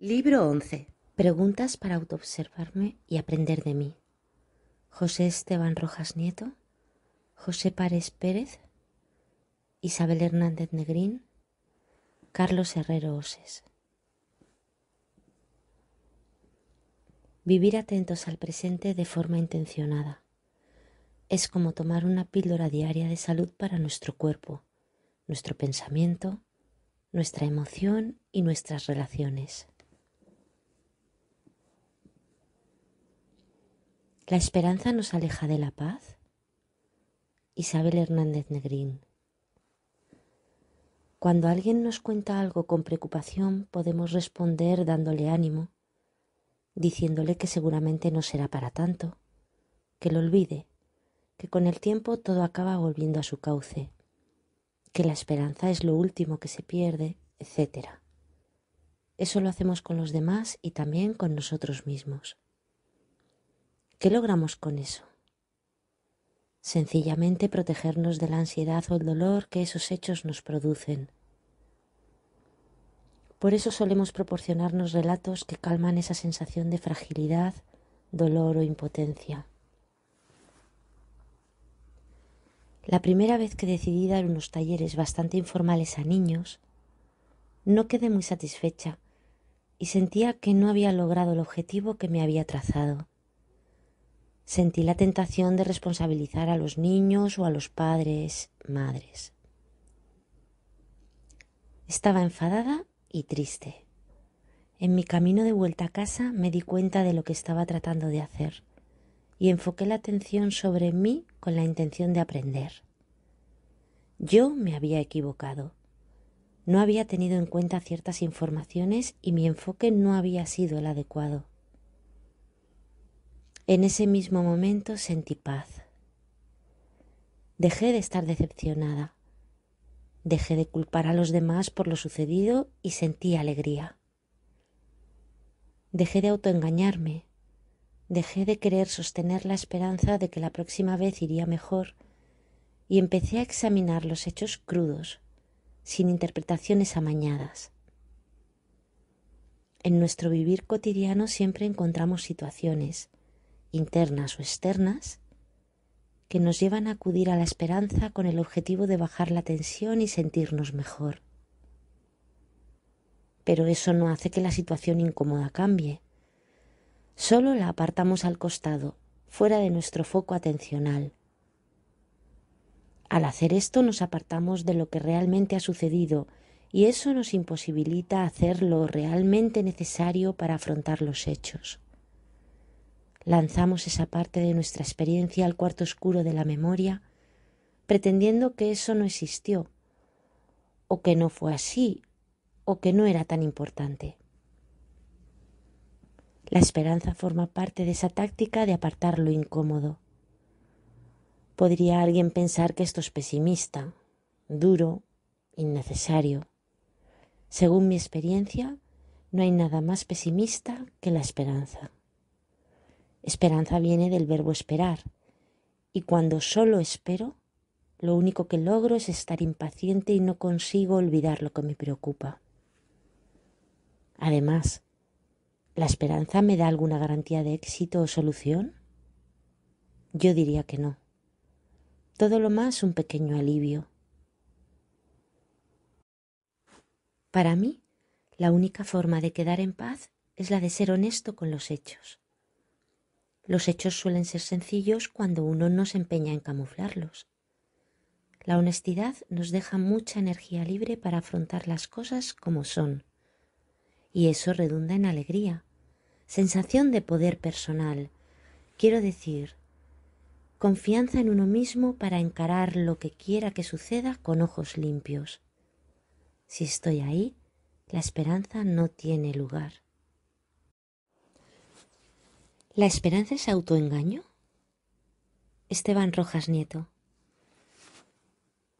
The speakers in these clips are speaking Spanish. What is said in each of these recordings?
Libro 11. Preguntas para autoobservarme y aprender de mí. José Esteban Rojas Nieto, José Párez Pérez, Isabel Hernández Negrín, Carlos Herrero Oses. Vivir atentos al presente de forma intencionada. Es como tomar una píldora diaria de salud para nuestro cuerpo, nuestro pensamiento, nuestra emoción y nuestras relaciones. ¿La esperanza nos aleja de la paz? Isabel Hernández Negrín. Cuando alguien nos cuenta algo con preocupación, podemos responder dándole ánimo, diciéndole que seguramente no será para tanto, que lo olvide, que con el tiempo todo acaba volviendo a su cauce, que la esperanza es lo último que se pierde, etc. Eso lo hacemos con los demás y también con nosotros mismos. ¿Qué logramos con eso? Sencillamente protegernos de la ansiedad o el dolor que esos hechos nos producen. Por eso solemos proporcionarnos relatos que calman esa sensación de fragilidad, dolor o impotencia. La primera vez que decidí dar unos talleres bastante informales a niños, no quedé muy satisfecha y sentía que no había logrado el objetivo que me había trazado sentí la tentación de responsabilizar a los niños o a los padres, madres. Estaba enfadada y triste. En mi camino de vuelta a casa me di cuenta de lo que estaba tratando de hacer y enfoqué la atención sobre mí con la intención de aprender. Yo me había equivocado. No había tenido en cuenta ciertas informaciones y mi enfoque no había sido el adecuado. En ese mismo momento sentí paz. Dejé de estar decepcionada. Dejé de culpar a los demás por lo sucedido y sentí alegría. Dejé de autoengañarme. Dejé de querer sostener la esperanza de que la próxima vez iría mejor y empecé a examinar los hechos crudos, sin interpretaciones amañadas. En nuestro vivir cotidiano siempre encontramos situaciones, internas o externas, que nos llevan a acudir a la esperanza con el objetivo de bajar la tensión y sentirnos mejor. Pero eso no hace que la situación incómoda cambie. Solo la apartamos al costado, fuera de nuestro foco atencional. Al hacer esto nos apartamos de lo que realmente ha sucedido y eso nos imposibilita hacer lo realmente necesario para afrontar los hechos lanzamos esa parte de nuestra experiencia al cuarto oscuro de la memoria, pretendiendo que eso no existió, o que no fue así, o que no era tan importante. La esperanza forma parte de esa táctica de apartar lo incómodo. Podría alguien pensar que esto es pesimista, duro, innecesario. Según mi experiencia, no hay nada más pesimista que la esperanza. Esperanza viene del verbo esperar. Y cuando solo espero, lo único que logro es estar impaciente y no consigo olvidar lo que me preocupa. Además, ¿la esperanza me da alguna garantía de éxito o solución? Yo diría que no. Todo lo más un pequeño alivio. Para mí, la única forma de quedar en paz es la de ser honesto con los hechos. Los hechos suelen ser sencillos cuando uno no se empeña en camuflarlos. La honestidad nos deja mucha energía libre para afrontar las cosas como son. Y eso redunda en alegría, sensación de poder personal. Quiero decir, confianza en uno mismo para encarar lo que quiera que suceda con ojos limpios. Si estoy ahí, la esperanza no tiene lugar. ¿La esperanza es autoengaño? Esteban Rojas Nieto.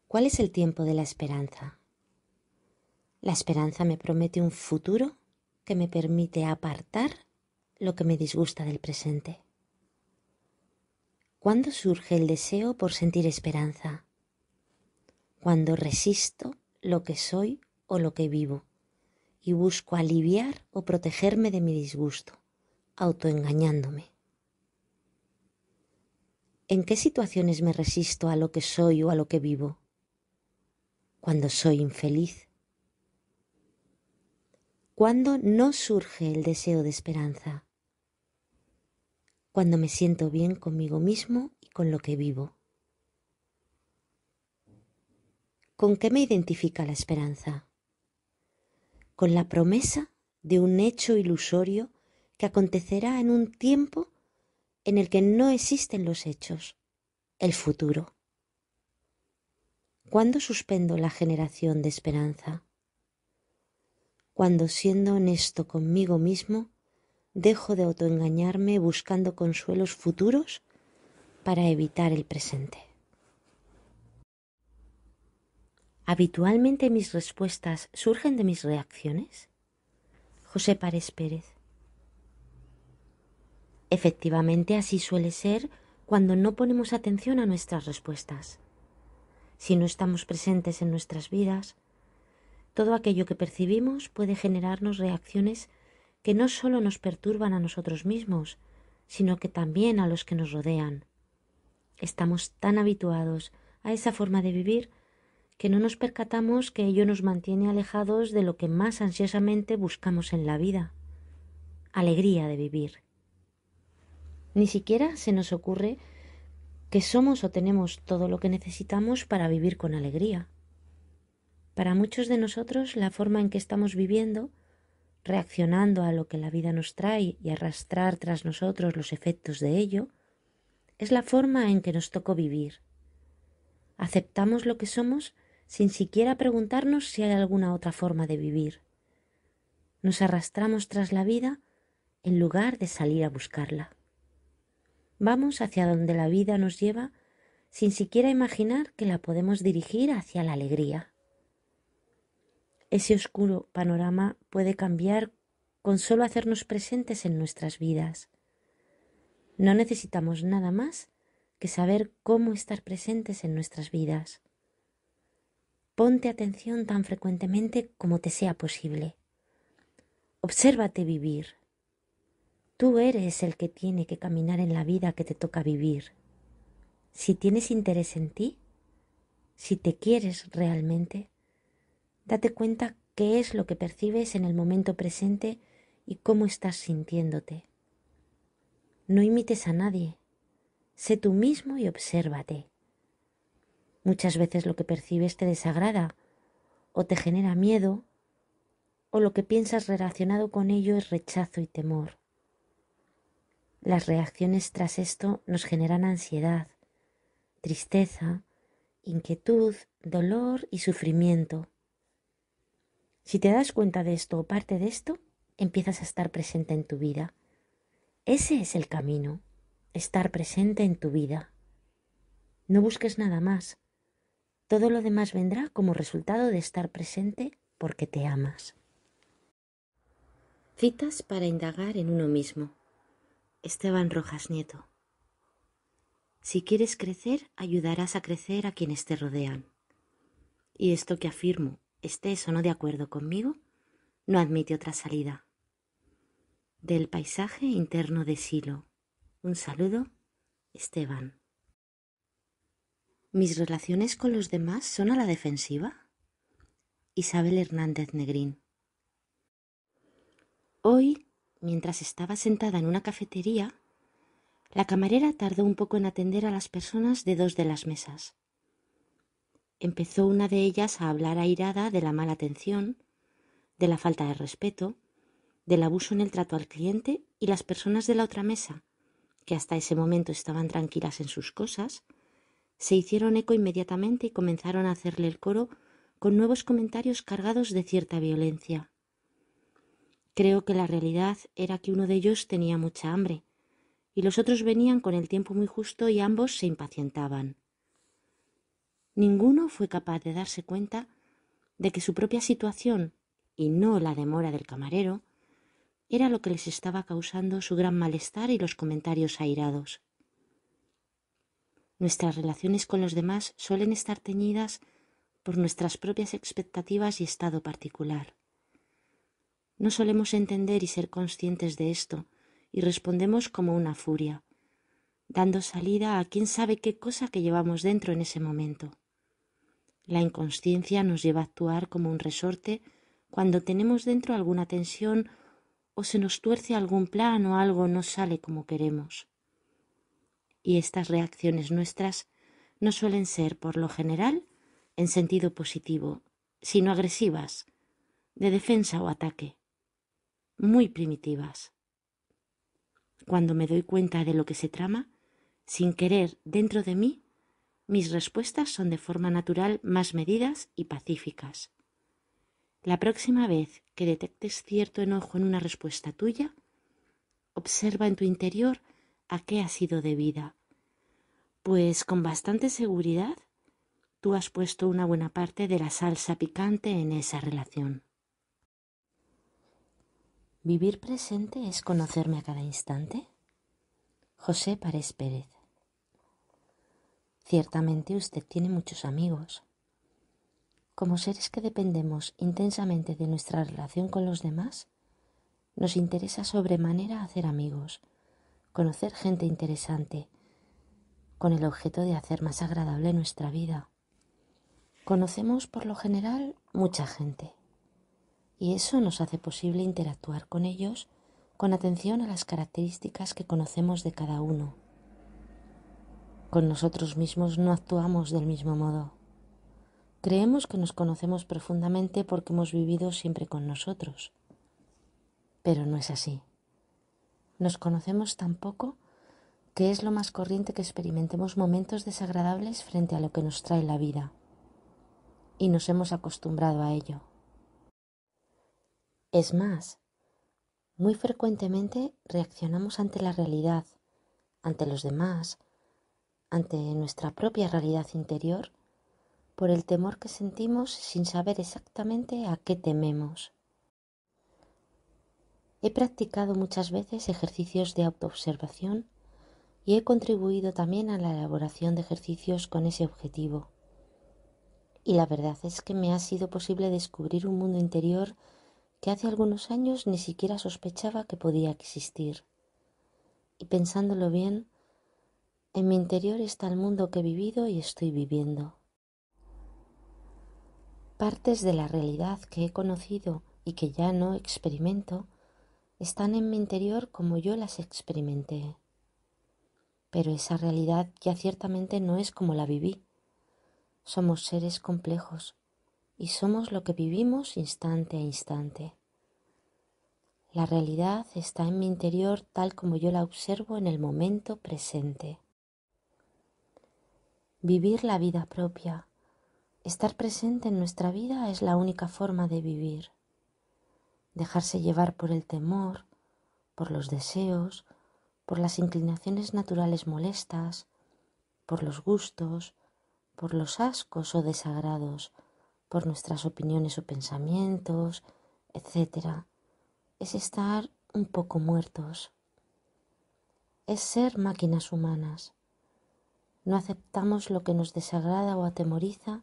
¿Cuál es el tiempo de la esperanza? La esperanza me promete un futuro que me permite apartar lo que me disgusta del presente. ¿Cuándo surge el deseo por sentir esperanza? Cuando resisto lo que soy o lo que vivo y busco aliviar o protegerme de mi disgusto autoengañándome. ¿En qué situaciones me resisto a lo que soy o a lo que vivo? Cuando soy infeliz. Cuando no surge el deseo de esperanza. Cuando me siento bien conmigo mismo y con lo que vivo. ¿Con qué me identifica la esperanza? Con la promesa de un hecho ilusorio que acontecerá en un tiempo en el que no existen los hechos, el futuro. ¿Cuándo suspendo la generación de esperanza? Cuando, siendo honesto conmigo mismo, dejo de autoengañarme buscando consuelos futuros para evitar el presente. ¿Habitualmente mis respuestas surgen de mis reacciones? José Párez Pérez. Efectivamente así suele ser cuando no ponemos atención a nuestras respuestas. Si no estamos presentes en nuestras vidas, todo aquello que percibimos puede generarnos reacciones que no solo nos perturban a nosotros mismos, sino que también a los que nos rodean. Estamos tan habituados a esa forma de vivir que no nos percatamos que ello nos mantiene alejados de lo que más ansiosamente buscamos en la vida, alegría de vivir. Ni siquiera se nos ocurre que somos o tenemos todo lo que necesitamos para vivir con alegría. Para muchos de nosotros la forma en que estamos viviendo, reaccionando a lo que la vida nos trae y arrastrar tras nosotros los efectos de ello, es la forma en que nos tocó vivir. Aceptamos lo que somos sin siquiera preguntarnos si hay alguna otra forma de vivir. Nos arrastramos tras la vida en lugar de salir a buscarla. Vamos hacia donde la vida nos lleva sin siquiera imaginar que la podemos dirigir hacia la alegría. Ese oscuro panorama puede cambiar con solo hacernos presentes en nuestras vidas. No necesitamos nada más que saber cómo estar presentes en nuestras vidas. Ponte atención tan frecuentemente como te sea posible. Obsérvate vivir. Tú eres el que tiene que caminar en la vida que te toca vivir. Si tienes interés en ti, si te quieres realmente, date cuenta qué es lo que percibes en el momento presente y cómo estás sintiéndote. No imites a nadie, sé tú mismo y obsérvate. Muchas veces lo que percibes te desagrada o te genera miedo o lo que piensas relacionado con ello es rechazo y temor. Las reacciones tras esto nos generan ansiedad, tristeza, inquietud, dolor y sufrimiento. Si te das cuenta de esto o parte de esto, empiezas a estar presente en tu vida. Ese es el camino, estar presente en tu vida. No busques nada más. Todo lo demás vendrá como resultado de estar presente porque te amas. Citas para indagar en uno mismo. Esteban Rojas Nieto. Si quieres crecer, ayudarás a crecer a quienes te rodean. Y esto que afirmo, estés o no de acuerdo conmigo, no admite otra salida. Del paisaje interno de Silo. Un saludo, Esteban. ¿Mis relaciones con los demás son a la defensiva? Isabel Hernández Negrín. Hoy mientras estaba sentada en una cafetería, la camarera tardó un poco en atender a las personas de dos de las mesas. Empezó una de ellas a hablar airada de la mala atención, de la falta de respeto, del abuso en el trato al cliente y las personas de la otra mesa, que hasta ese momento estaban tranquilas en sus cosas, se hicieron eco inmediatamente y comenzaron a hacerle el coro con nuevos comentarios cargados de cierta violencia. Creo que la realidad era que uno de ellos tenía mucha hambre, y los otros venían con el tiempo muy justo y ambos se impacientaban. Ninguno fue capaz de darse cuenta de que su propia situación, y no la demora del camarero, era lo que les estaba causando su gran malestar y los comentarios airados. Nuestras relaciones con los demás suelen estar teñidas por nuestras propias expectativas y estado particular. No solemos entender y ser conscientes de esto, y respondemos como una furia, dando salida a quién sabe qué cosa que llevamos dentro en ese momento. La inconsciencia nos lleva a actuar como un resorte cuando tenemos dentro alguna tensión o se nos tuerce algún plan o algo no sale como queremos. Y estas reacciones nuestras no suelen ser, por lo general, en sentido positivo, sino agresivas, de defensa o ataque muy primitivas. Cuando me doy cuenta de lo que se trama, sin querer dentro de mí, mis respuestas son de forma natural más medidas y pacíficas. La próxima vez que detectes cierto enojo en una respuesta tuya, observa en tu interior a qué ha sido debida, pues con bastante seguridad tú has puesto una buena parte de la salsa picante en esa relación. Vivir presente es conocerme a cada instante. José Párez Pérez. Ciertamente usted tiene muchos amigos. Como seres que dependemos intensamente de nuestra relación con los demás, nos interesa sobremanera hacer amigos, conocer gente interesante, con el objeto de hacer más agradable nuestra vida. Conocemos por lo general mucha gente y eso nos hace posible interactuar con ellos con atención a las características que conocemos de cada uno. Con nosotros mismos no actuamos del mismo modo. Creemos que nos conocemos profundamente porque hemos vivido siempre con nosotros. Pero no es así. Nos conocemos tan poco que es lo más corriente que experimentemos momentos desagradables frente a lo que nos trae la vida. Y nos hemos acostumbrado a ello. Es más, muy frecuentemente reaccionamos ante la realidad, ante los demás, ante nuestra propia realidad interior, por el temor que sentimos sin saber exactamente a qué tememos. He practicado muchas veces ejercicios de autoobservación y he contribuido también a la elaboración de ejercicios con ese objetivo. Y la verdad es que me ha sido posible descubrir un mundo interior que hace algunos años ni siquiera sospechaba que podía existir. Y pensándolo bien, en mi interior está el mundo que he vivido y estoy viviendo. Partes de la realidad que he conocido y que ya no experimento están en mi interior como yo las experimenté. Pero esa realidad ya ciertamente no es como la viví. Somos seres complejos y somos lo que vivimos instante a instante. La realidad está en mi interior tal como yo la observo en el momento presente. Vivir la vida propia, estar presente en nuestra vida es la única forma de vivir. Dejarse llevar por el temor, por los deseos, por las inclinaciones naturales molestas, por los gustos, por los ascos o desagrados, por nuestras opiniones o pensamientos, etc. Es estar un poco muertos. Es ser máquinas humanas. No aceptamos lo que nos desagrada o atemoriza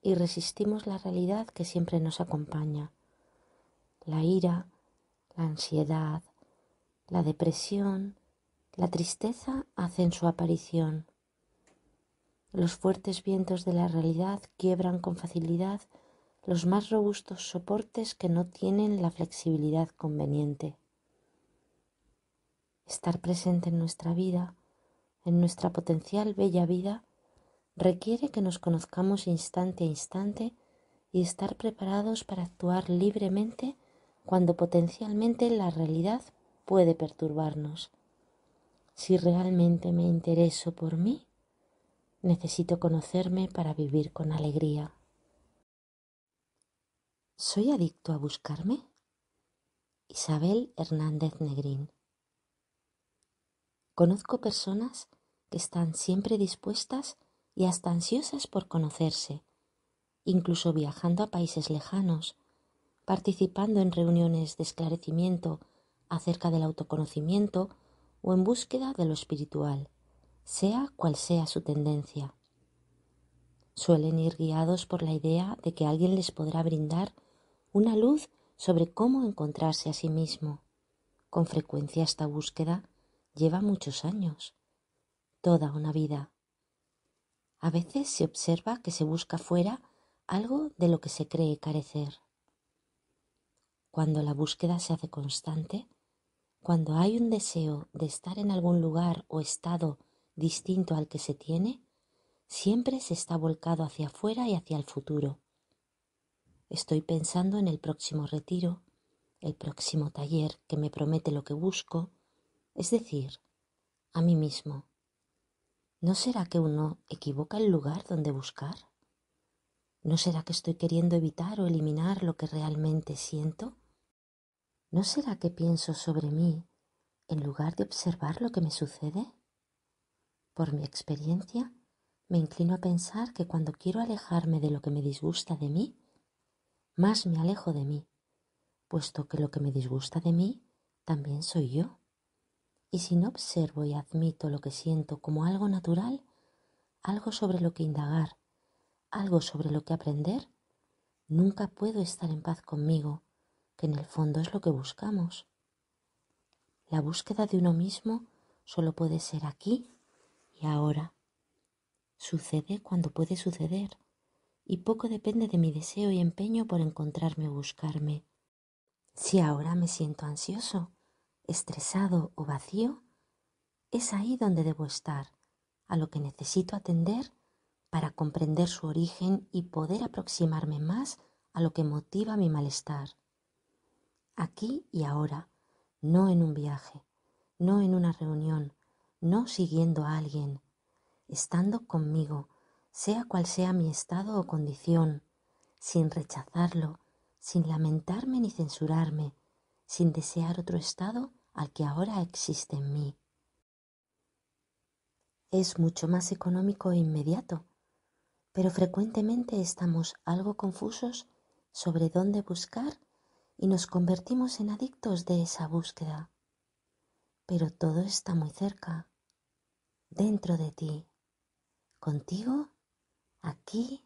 y resistimos la realidad que siempre nos acompaña. La ira, la ansiedad, la depresión, la tristeza hacen su aparición. Los fuertes vientos de la realidad quiebran con facilidad los más robustos soportes que no tienen la flexibilidad conveniente. Estar presente en nuestra vida, en nuestra potencial bella vida, requiere que nos conozcamos instante a instante y estar preparados para actuar libremente cuando potencialmente la realidad puede perturbarnos. Si realmente me intereso por mí, Necesito conocerme para vivir con alegría. ¿Soy adicto a buscarme? Isabel Hernández Negrín. Conozco personas que están siempre dispuestas y hasta ansiosas por conocerse, incluso viajando a países lejanos, participando en reuniones de esclarecimiento acerca del autoconocimiento o en búsqueda de lo espiritual sea cual sea su tendencia. Suelen ir guiados por la idea de que alguien les podrá brindar una luz sobre cómo encontrarse a sí mismo. Con frecuencia esta búsqueda lleva muchos años, toda una vida. A veces se observa que se busca fuera algo de lo que se cree carecer. Cuando la búsqueda se hace constante, cuando hay un deseo de estar en algún lugar o estado distinto al que se tiene, siempre se está volcado hacia afuera y hacia el futuro. Estoy pensando en el próximo retiro, el próximo taller que me promete lo que busco, es decir, a mí mismo. ¿No será que uno equivoca el lugar donde buscar? ¿No será que estoy queriendo evitar o eliminar lo que realmente siento? ¿No será que pienso sobre mí en lugar de observar lo que me sucede? Por mi experiencia, me inclino a pensar que cuando quiero alejarme de lo que me disgusta de mí, más me alejo de mí, puesto que lo que me disgusta de mí también soy yo. Y si no observo y admito lo que siento como algo natural, algo sobre lo que indagar, algo sobre lo que aprender, nunca puedo estar en paz conmigo, que en el fondo es lo que buscamos. La búsqueda de uno mismo solo puede ser aquí y ahora sucede cuando puede suceder, y poco depende de mi deseo y empeño por encontrarme o buscarme. Si ahora me siento ansioso, estresado o vacío, es ahí donde debo estar, a lo que necesito atender para comprender su origen y poder aproximarme más a lo que motiva mi malestar. Aquí y ahora, no en un viaje, no en una reunión, no siguiendo a alguien, estando conmigo, sea cual sea mi estado o condición, sin rechazarlo, sin lamentarme ni censurarme, sin desear otro estado al que ahora existe en mí. Es mucho más económico e inmediato, pero frecuentemente estamos algo confusos sobre dónde buscar y nos convertimos en adictos de esa búsqueda pero todo está muy cerca, dentro de ti, contigo, aquí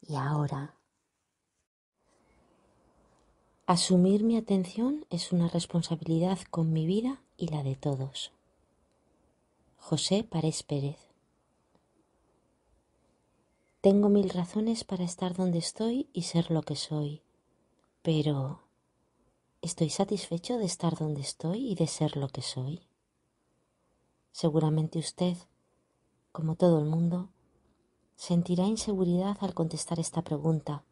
y ahora. Asumir mi atención es una responsabilidad con mi vida y la de todos. José Parés Pérez. Tengo mil razones para estar donde estoy y ser lo que soy, pero ¿Estoy satisfecho de estar donde estoy y de ser lo que soy? Seguramente usted, como todo el mundo, sentirá inseguridad al contestar esta pregunta,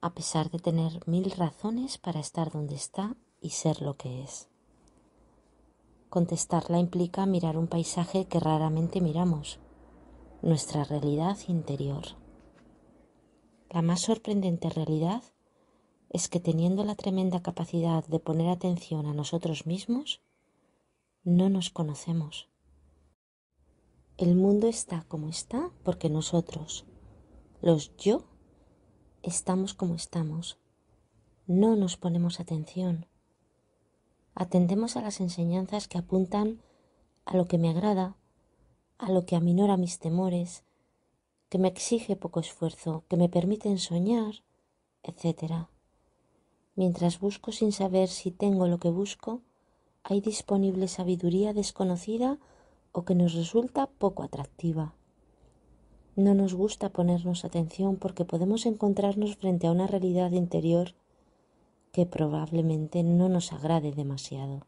a pesar de tener mil razones para estar donde está y ser lo que es. Contestarla implica mirar un paisaje que raramente miramos, nuestra realidad interior. La más sorprendente realidad es que teniendo la tremenda capacidad de poner atención a nosotros mismos, no nos conocemos. El mundo está como está porque nosotros, los yo, estamos como estamos. No nos ponemos atención. Atendemos a las enseñanzas que apuntan a lo que me agrada, a lo que aminora mis temores, que me exige poco esfuerzo, que me permiten soñar, etcétera. Mientras busco sin saber si tengo lo que busco, hay disponible sabiduría desconocida o que nos resulta poco atractiva. No nos gusta ponernos atención porque podemos encontrarnos frente a una realidad interior que probablemente no nos agrade demasiado.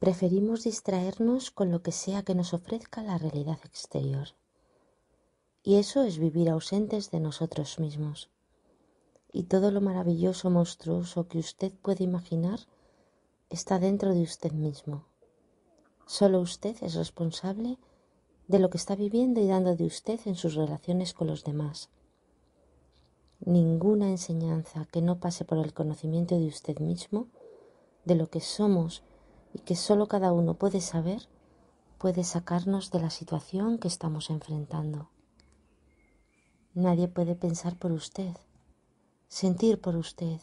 Preferimos distraernos con lo que sea que nos ofrezca la realidad exterior. Y eso es vivir ausentes de nosotros mismos y todo lo maravilloso, monstruoso que usted puede imaginar está dentro de usted mismo. Solo usted es responsable de lo que está viviendo y dando de usted en sus relaciones con los demás. Ninguna enseñanza que no pase por el conocimiento de usted mismo, de lo que somos y que solo cada uno puede saber, puede sacarnos de la situación que estamos enfrentando. Nadie puede pensar por usted, sentir por usted,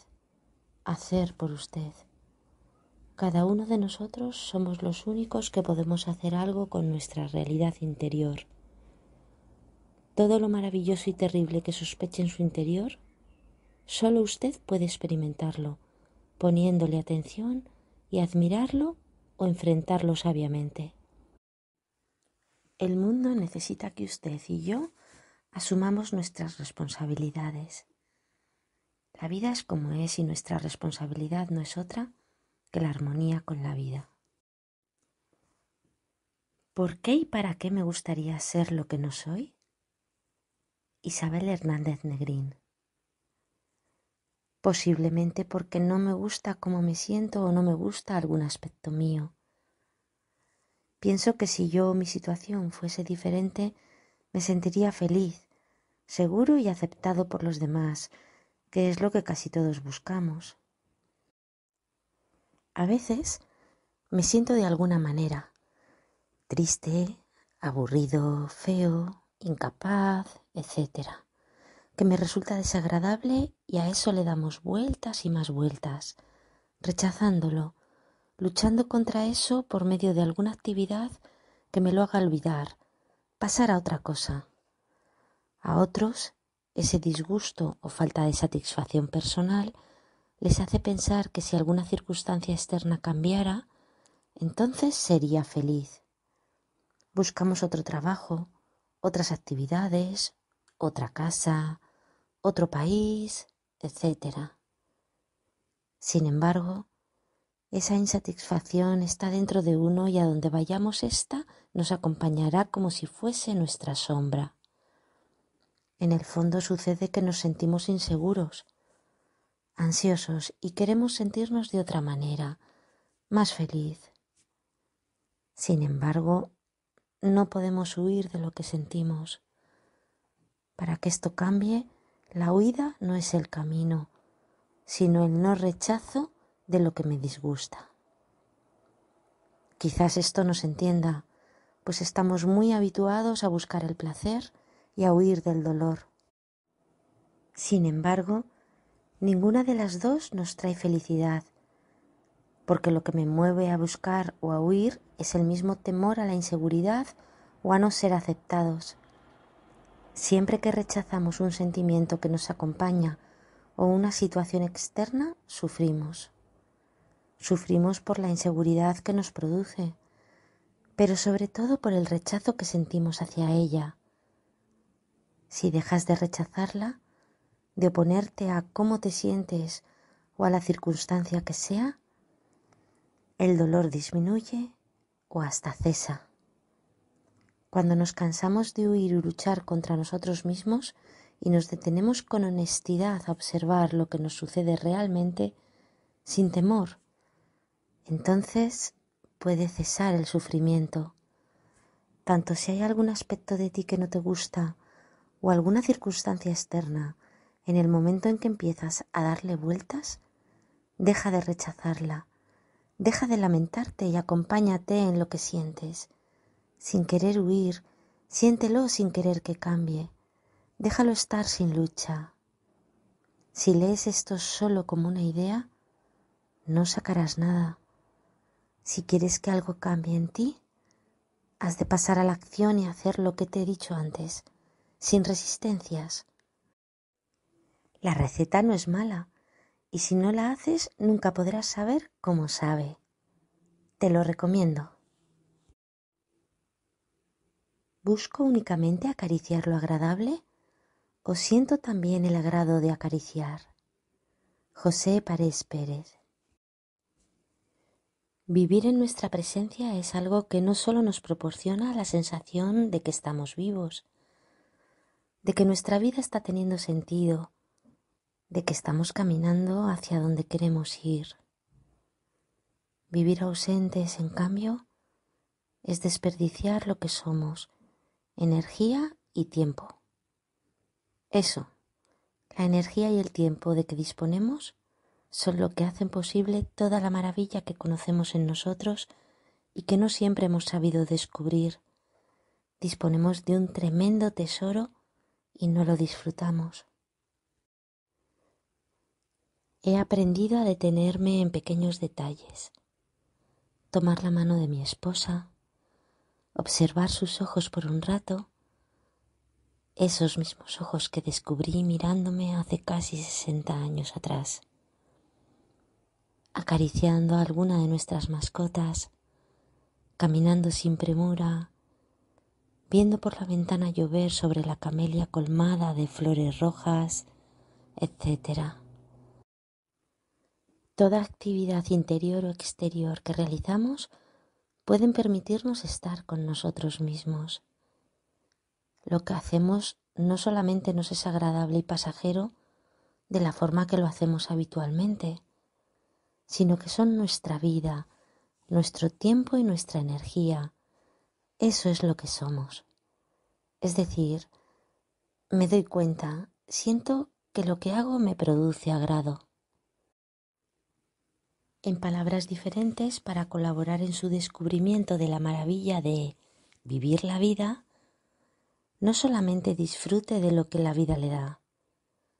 hacer por usted. Cada uno de nosotros somos los únicos que podemos hacer algo con nuestra realidad interior. Todo lo maravilloso y terrible que sospeche en su interior, solo usted puede experimentarlo, poniéndole atención y admirarlo o enfrentarlo sabiamente. El mundo necesita que usted y yo asumamos nuestras responsabilidades. La vida es como es y nuestra responsabilidad no es otra que la armonía con la vida. ¿Por qué y para qué me gustaría ser lo que no soy? Isabel Hernández Negrín. Posiblemente porque no me gusta cómo me siento o no me gusta algún aspecto mío. Pienso que si yo mi situación fuese diferente, me sentiría feliz, seguro y aceptado por los demás, que es lo que casi todos buscamos. A veces me siento de alguna manera triste, aburrido, feo, incapaz, etc. Que me resulta desagradable y a eso le damos vueltas y más vueltas, rechazándolo, luchando contra eso por medio de alguna actividad que me lo haga olvidar, pasar a otra cosa. A otros ese disgusto o falta de satisfacción personal les hace pensar que si alguna circunstancia externa cambiara, entonces sería feliz. Buscamos otro trabajo, otras actividades, otra casa, otro país, etc. Sin embargo, esa insatisfacción está dentro de uno y a donde vayamos ésta nos acompañará como si fuese nuestra sombra. En el fondo sucede que nos sentimos inseguros, ansiosos y queremos sentirnos de otra manera, más feliz. Sin embargo, no podemos huir de lo que sentimos. Para que esto cambie, la huida no es el camino, sino el no rechazo de lo que me disgusta. Quizás esto no se entienda, pues estamos muy habituados a buscar el placer y a huir del dolor. Sin embargo, ninguna de las dos nos trae felicidad, porque lo que me mueve a buscar o a huir es el mismo temor a la inseguridad o a no ser aceptados. Siempre que rechazamos un sentimiento que nos acompaña o una situación externa, sufrimos. Sufrimos por la inseguridad que nos produce, pero sobre todo por el rechazo que sentimos hacia ella si dejas de rechazarla, de oponerte a cómo te sientes o a la circunstancia que sea, el dolor disminuye o hasta cesa. Cuando nos cansamos de huir y luchar contra nosotros mismos y nos detenemos con honestidad a observar lo que nos sucede realmente, sin temor, entonces puede cesar el sufrimiento. Tanto si hay algún aspecto de ti que no te gusta o alguna circunstancia externa, en el momento en que empiezas a darle vueltas, deja de rechazarla, deja de lamentarte y acompáñate en lo que sientes. Sin querer huir, siéntelo sin querer que cambie, déjalo estar sin lucha. Si lees esto solo como una idea, no sacarás nada. Si quieres que algo cambie en ti, has de pasar a la acción y hacer lo que te he dicho antes, sin resistencias. La receta no es mala y si no la haces nunca podrás saber cómo sabe. Te lo recomiendo. ¿Busco únicamente acariciar lo agradable o siento también el agrado de acariciar? José Pérez Pérez. Vivir en nuestra presencia es algo que no solo nos proporciona la sensación de que estamos vivos, de que nuestra vida está teniendo sentido, de que estamos caminando hacia donde queremos ir. Vivir ausentes, en cambio, es desperdiciar lo que somos, energía y tiempo. Eso, la energía y el tiempo de que disponemos son lo que hacen posible toda la maravilla que conocemos en nosotros y que no siempre hemos sabido descubrir. Disponemos de un tremendo tesoro y no lo disfrutamos. He aprendido a detenerme en pequeños detalles, tomar la mano de mi esposa, observar sus ojos por un rato, esos mismos ojos que descubrí mirándome hace casi sesenta años atrás, acariciando alguna de nuestras mascotas, caminando sin premura, viendo por la ventana llover sobre la camelia colmada de flores rojas, etc. Toda actividad interior o exterior que realizamos pueden permitirnos estar con nosotros mismos. Lo que hacemos no solamente nos es agradable y pasajero de la forma que lo hacemos habitualmente, sino que son nuestra vida, nuestro tiempo y nuestra energía, eso es lo que somos. Es decir, me doy cuenta, siento que lo que hago me produce agrado. En palabras diferentes para colaborar en su descubrimiento de la maravilla de vivir la vida, no solamente disfrute de lo que la vida le da,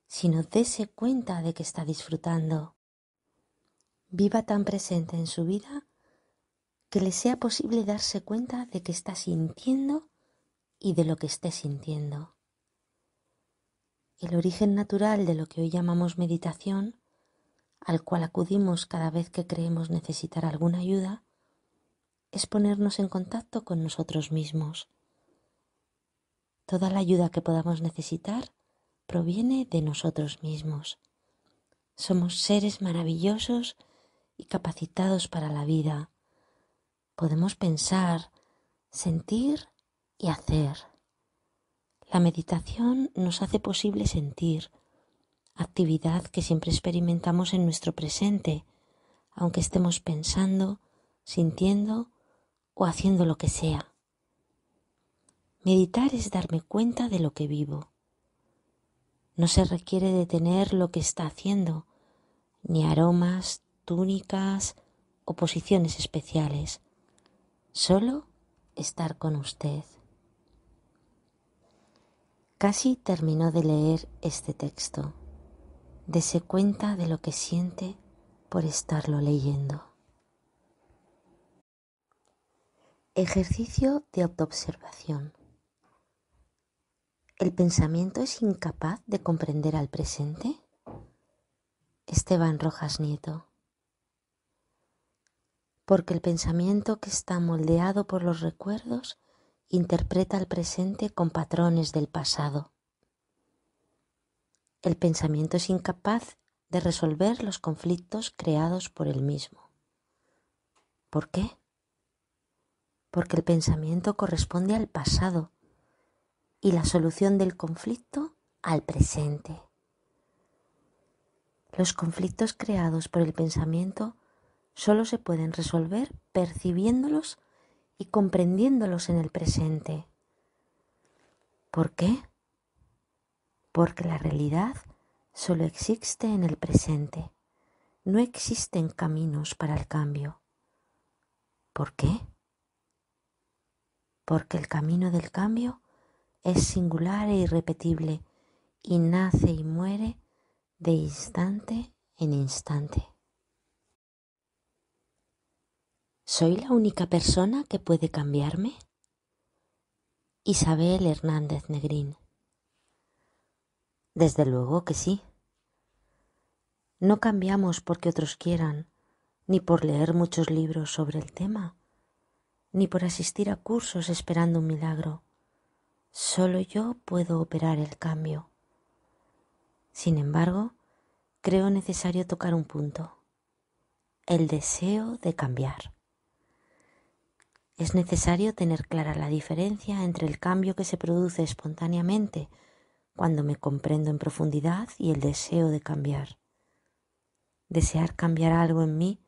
sino dése cuenta de que está disfrutando. Viva tan presente en su vida que le sea posible darse cuenta de que está sintiendo y de lo que esté sintiendo. El origen natural de lo que hoy llamamos meditación, al cual acudimos cada vez que creemos necesitar alguna ayuda, es ponernos en contacto con nosotros mismos. Toda la ayuda que podamos necesitar proviene de nosotros mismos. Somos seres maravillosos y capacitados para la vida podemos pensar, sentir y hacer. La meditación nos hace posible sentir, actividad que siempre experimentamos en nuestro presente, aunque estemos pensando, sintiendo o haciendo lo que sea. Meditar es darme cuenta de lo que vivo. No se requiere detener lo que está haciendo, ni aromas, túnicas o posiciones especiales. Solo estar con usted. Casi terminó de leer este texto. Dese cuenta de lo que siente por estarlo leyendo. Ejercicio de autoobservación. ¿El pensamiento es incapaz de comprender al presente? Esteban Rojas Nieto porque el pensamiento que está moldeado por los recuerdos interpreta al presente con patrones del pasado. El pensamiento es incapaz de resolver los conflictos creados por él mismo. ¿Por qué? Porque el pensamiento corresponde al pasado y la solución del conflicto al presente. Los conflictos creados por el pensamiento solo se pueden resolver percibiéndolos y comprendiéndolos en el presente. ¿Por qué? Porque la realidad solo existe en el presente. No existen caminos para el cambio. ¿Por qué? Porque el camino del cambio es singular e irrepetible y nace y muere de instante en instante. ¿Soy la única persona que puede cambiarme? Isabel Hernández Negrín. Desde luego que sí. No cambiamos porque otros quieran, ni por leer muchos libros sobre el tema, ni por asistir a cursos esperando un milagro. Solo yo puedo operar el cambio. Sin embargo, creo necesario tocar un punto, el deseo de cambiar. Es necesario tener clara la diferencia entre el cambio que se produce espontáneamente cuando me comprendo en profundidad y el deseo de cambiar. Desear cambiar algo en mí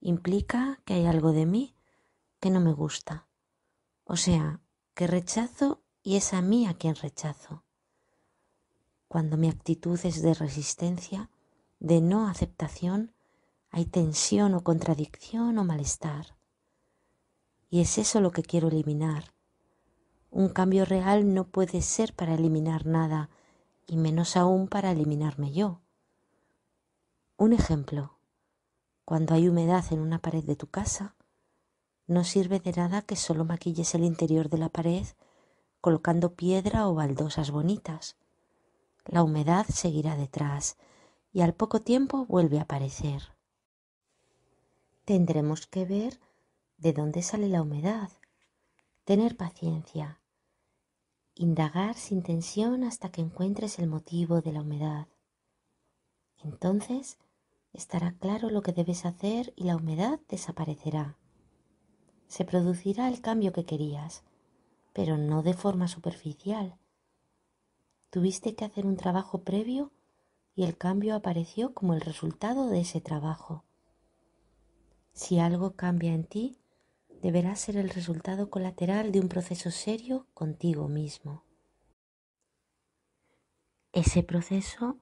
implica que hay algo de mí que no me gusta, o sea, que rechazo y es a mí a quien rechazo. Cuando mi actitud es de resistencia, de no aceptación, hay tensión o contradicción o malestar. Y es eso lo que quiero eliminar. Un cambio real no puede ser para eliminar nada, y menos aún para eliminarme yo. Un ejemplo. Cuando hay humedad en una pared de tu casa, no sirve de nada que solo maquilles el interior de la pared colocando piedra o baldosas bonitas. La humedad seguirá detrás y al poco tiempo vuelve a aparecer. Tendremos que ver de dónde sale la humedad, tener paciencia, indagar sin tensión hasta que encuentres el motivo de la humedad. Entonces estará claro lo que debes hacer y la humedad desaparecerá. Se producirá el cambio que querías, pero no de forma superficial. Tuviste que hacer un trabajo previo y el cambio apareció como el resultado de ese trabajo. Si algo cambia en ti, deberá ser el resultado colateral de un proceso serio contigo mismo. Ese proceso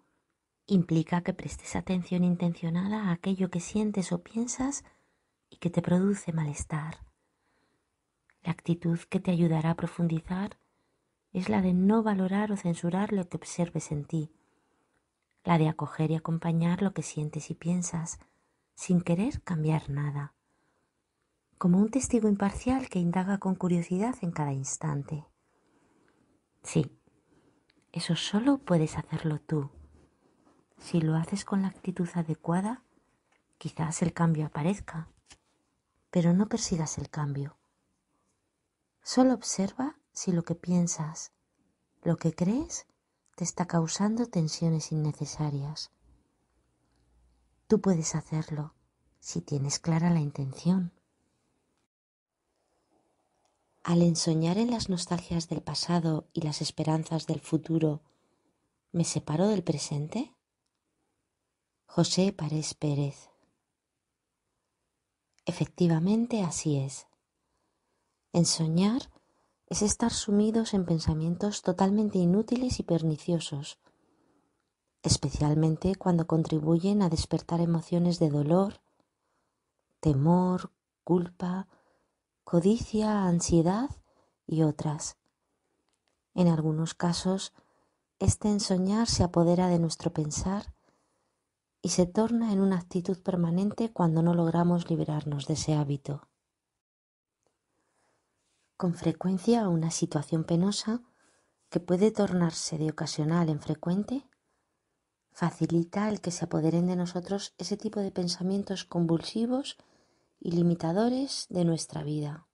implica que prestes atención intencionada a aquello que sientes o piensas y que te produce malestar. La actitud que te ayudará a profundizar es la de no valorar o censurar lo que observes en ti, la de acoger y acompañar lo que sientes y piensas, sin querer cambiar nada como un testigo imparcial que indaga con curiosidad en cada instante. Sí, eso solo puedes hacerlo tú. Si lo haces con la actitud adecuada, quizás el cambio aparezca, pero no persigas el cambio. Solo observa si lo que piensas, lo que crees, te está causando tensiones innecesarias. Tú puedes hacerlo si tienes clara la intención al ensoñar en las nostalgias del pasado y las esperanzas del futuro, ¿me separo del presente? José Parés Pérez. Efectivamente así es. Ensoñar es estar sumidos en pensamientos totalmente inútiles y perniciosos, especialmente cuando contribuyen a despertar emociones de dolor, temor, culpa, codicia, ansiedad y otras. En algunos casos, este ensoñar se apodera de nuestro pensar y se torna en una actitud permanente cuando no logramos liberarnos de ese hábito. Con frecuencia una situación penosa, que puede tornarse de ocasional en frecuente, facilita el que se apoderen de nosotros ese tipo de pensamientos convulsivos y limitadores de nuestra vida.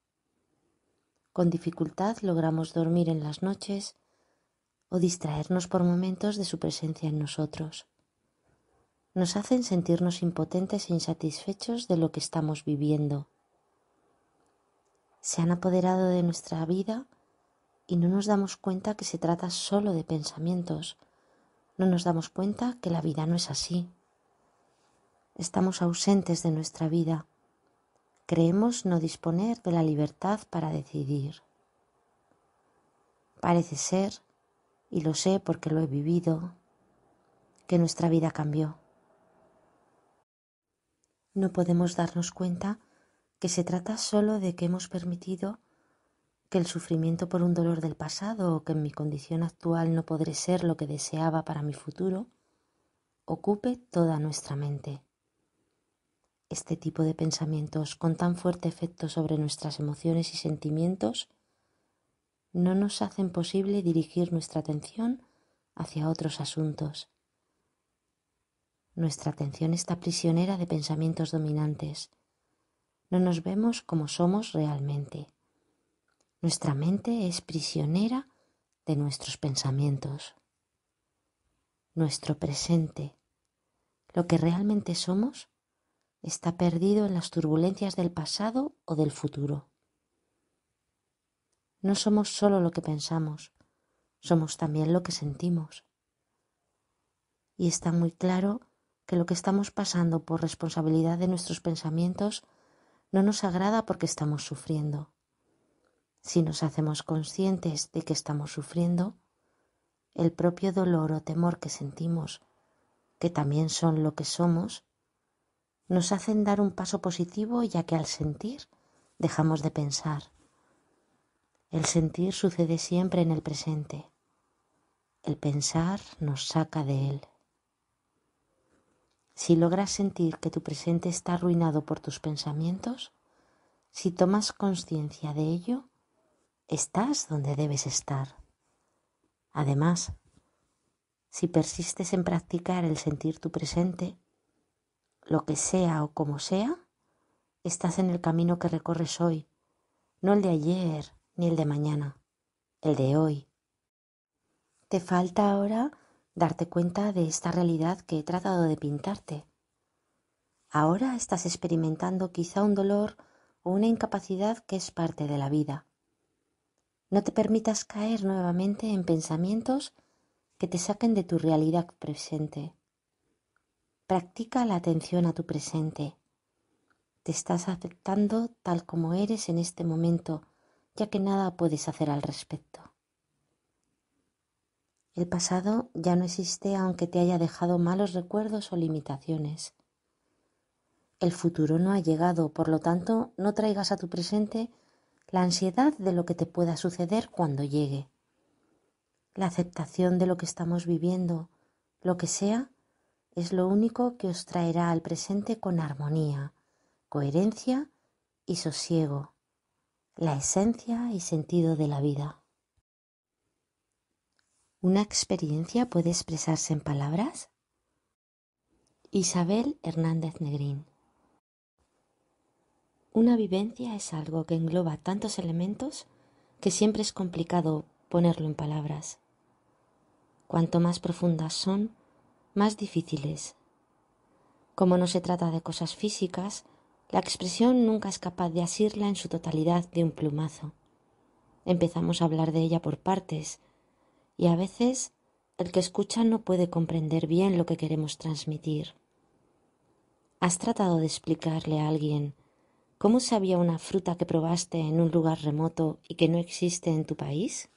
Con dificultad logramos dormir en las noches o distraernos por momentos de su presencia en nosotros. Nos hacen sentirnos impotentes e insatisfechos de lo que estamos viviendo. Se han apoderado de nuestra vida y no nos damos cuenta que se trata solo de pensamientos. No nos damos cuenta que la vida no es así. Estamos ausentes de nuestra vida Creemos no disponer de la libertad para decidir. Parece ser, y lo sé porque lo he vivido, que nuestra vida cambió. No podemos darnos cuenta que se trata solo de que hemos permitido que el sufrimiento por un dolor del pasado o que en mi condición actual no podré ser lo que deseaba para mi futuro ocupe toda nuestra mente este tipo de pensamientos con tan fuerte efecto sobre nuestras emociones y sentimientos no nos hacen posible dirigir nuestra atención hacia otros asuntos. Nuestra atención está prisionera de pensamientos dominantes. No nos vemos como somos realmente. Nuestra mente es prisionera de nuestros pensamientos. Nuestro presente, lo que realmente somos, está perdido en las turbulencias del pasado o del futuro. No somos solo lo que pensamos, somos también lo que sentimos. Y está muy claro que lo que estamos pasando por responsabilidad de nuestros pensamientos no nos agrada porque estamos sufriendo. Si nos hacemos conscientes de que estamos sufriendo, el propio dolor o temor que sentimos, que también son lo que somos, nos hacen dar un paso positivo ya que al sentir dejamos de pensar. El sentir sucede siempre en el presente. El pensar nos saca de él. Si logras sentir que tu presente está arruinado por tus pensamientos, si tomas conciencia de ello, estás donde debes estar. Además, si persistes en practicar el sentir tu presente, lo que sea o como sea, estás en el camino que recorres hoy, no el de ayer ni el de mañana, el de hoy. Te falta ahora darte cuenta de esta realidad que he tratado de pintarte. Ahora estás experimentando quizá un dolor o una incapacidad que es parte de la vida. No te permitas caer nuevamente en pensamientos que te saquen de tu realidad presente. Practica la atención a tu presente. Te estás aceptando tal como eres en este momento, ya que nada puedes hacer al respecto. El pasado ya no existe aunque te haya dejado malos recuerdos o limitaciones. El futuro no ha llegado, por lo tanto, no traigas a tu presente la ansiedad de lo que te pueda suceder cuando llegue. La aceptación de lo que estamos viviendo, lo que sea, es lo único que os traerá al presente con armonía, coherencia y sosiego, la esencia y sentido de la vida. ¿Una experiencia puede expresarse en palabras? Isabel Hernández Negrín. Una vivencia es algo que engloba tantos elementos que siempre es complicado ponerlo en palabras. Cuanto más profundas son, más difíciles. Como no se trata de cosas físicas, la expresión nunca es capaz de asirla en su totalidad de un plumazo. Empezamos a hablar de ella por partes, y a veces el que escucha no puede comprender bien lo que queremos transmitir. ¿Has tratado de explicarle a alguien cómo sabía una fruta que probaste en un lugar remoto y que no existe en tu país?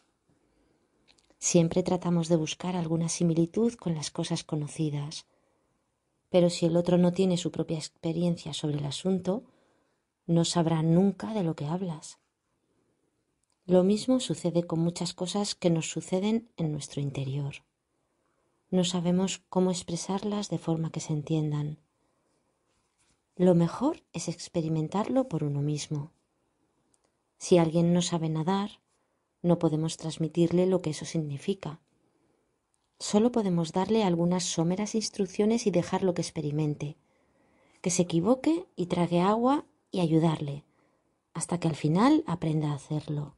Siempre tratamos de buscar alguna similitud con las cosas conocidas. Pero si el otro no tiene su propia experiencia sobre el asunto, no sabrá nunca de lo que hablas. Lo mismo sucede con muchas cosas que nos suceden en nuestro interior. No sabemos cómo expresarlas de forma que se entiendan. Lo mejor es experimentarlo por uno mismo. Si alguien no sabe nadar, no podemos transmitirle lo que eso significa. Solo podemos darle algunas someras instrucciones y dejarlo que experimente, que se equivoque y trague agua y ayudarle, hasta que al final aprenda a hacerlo.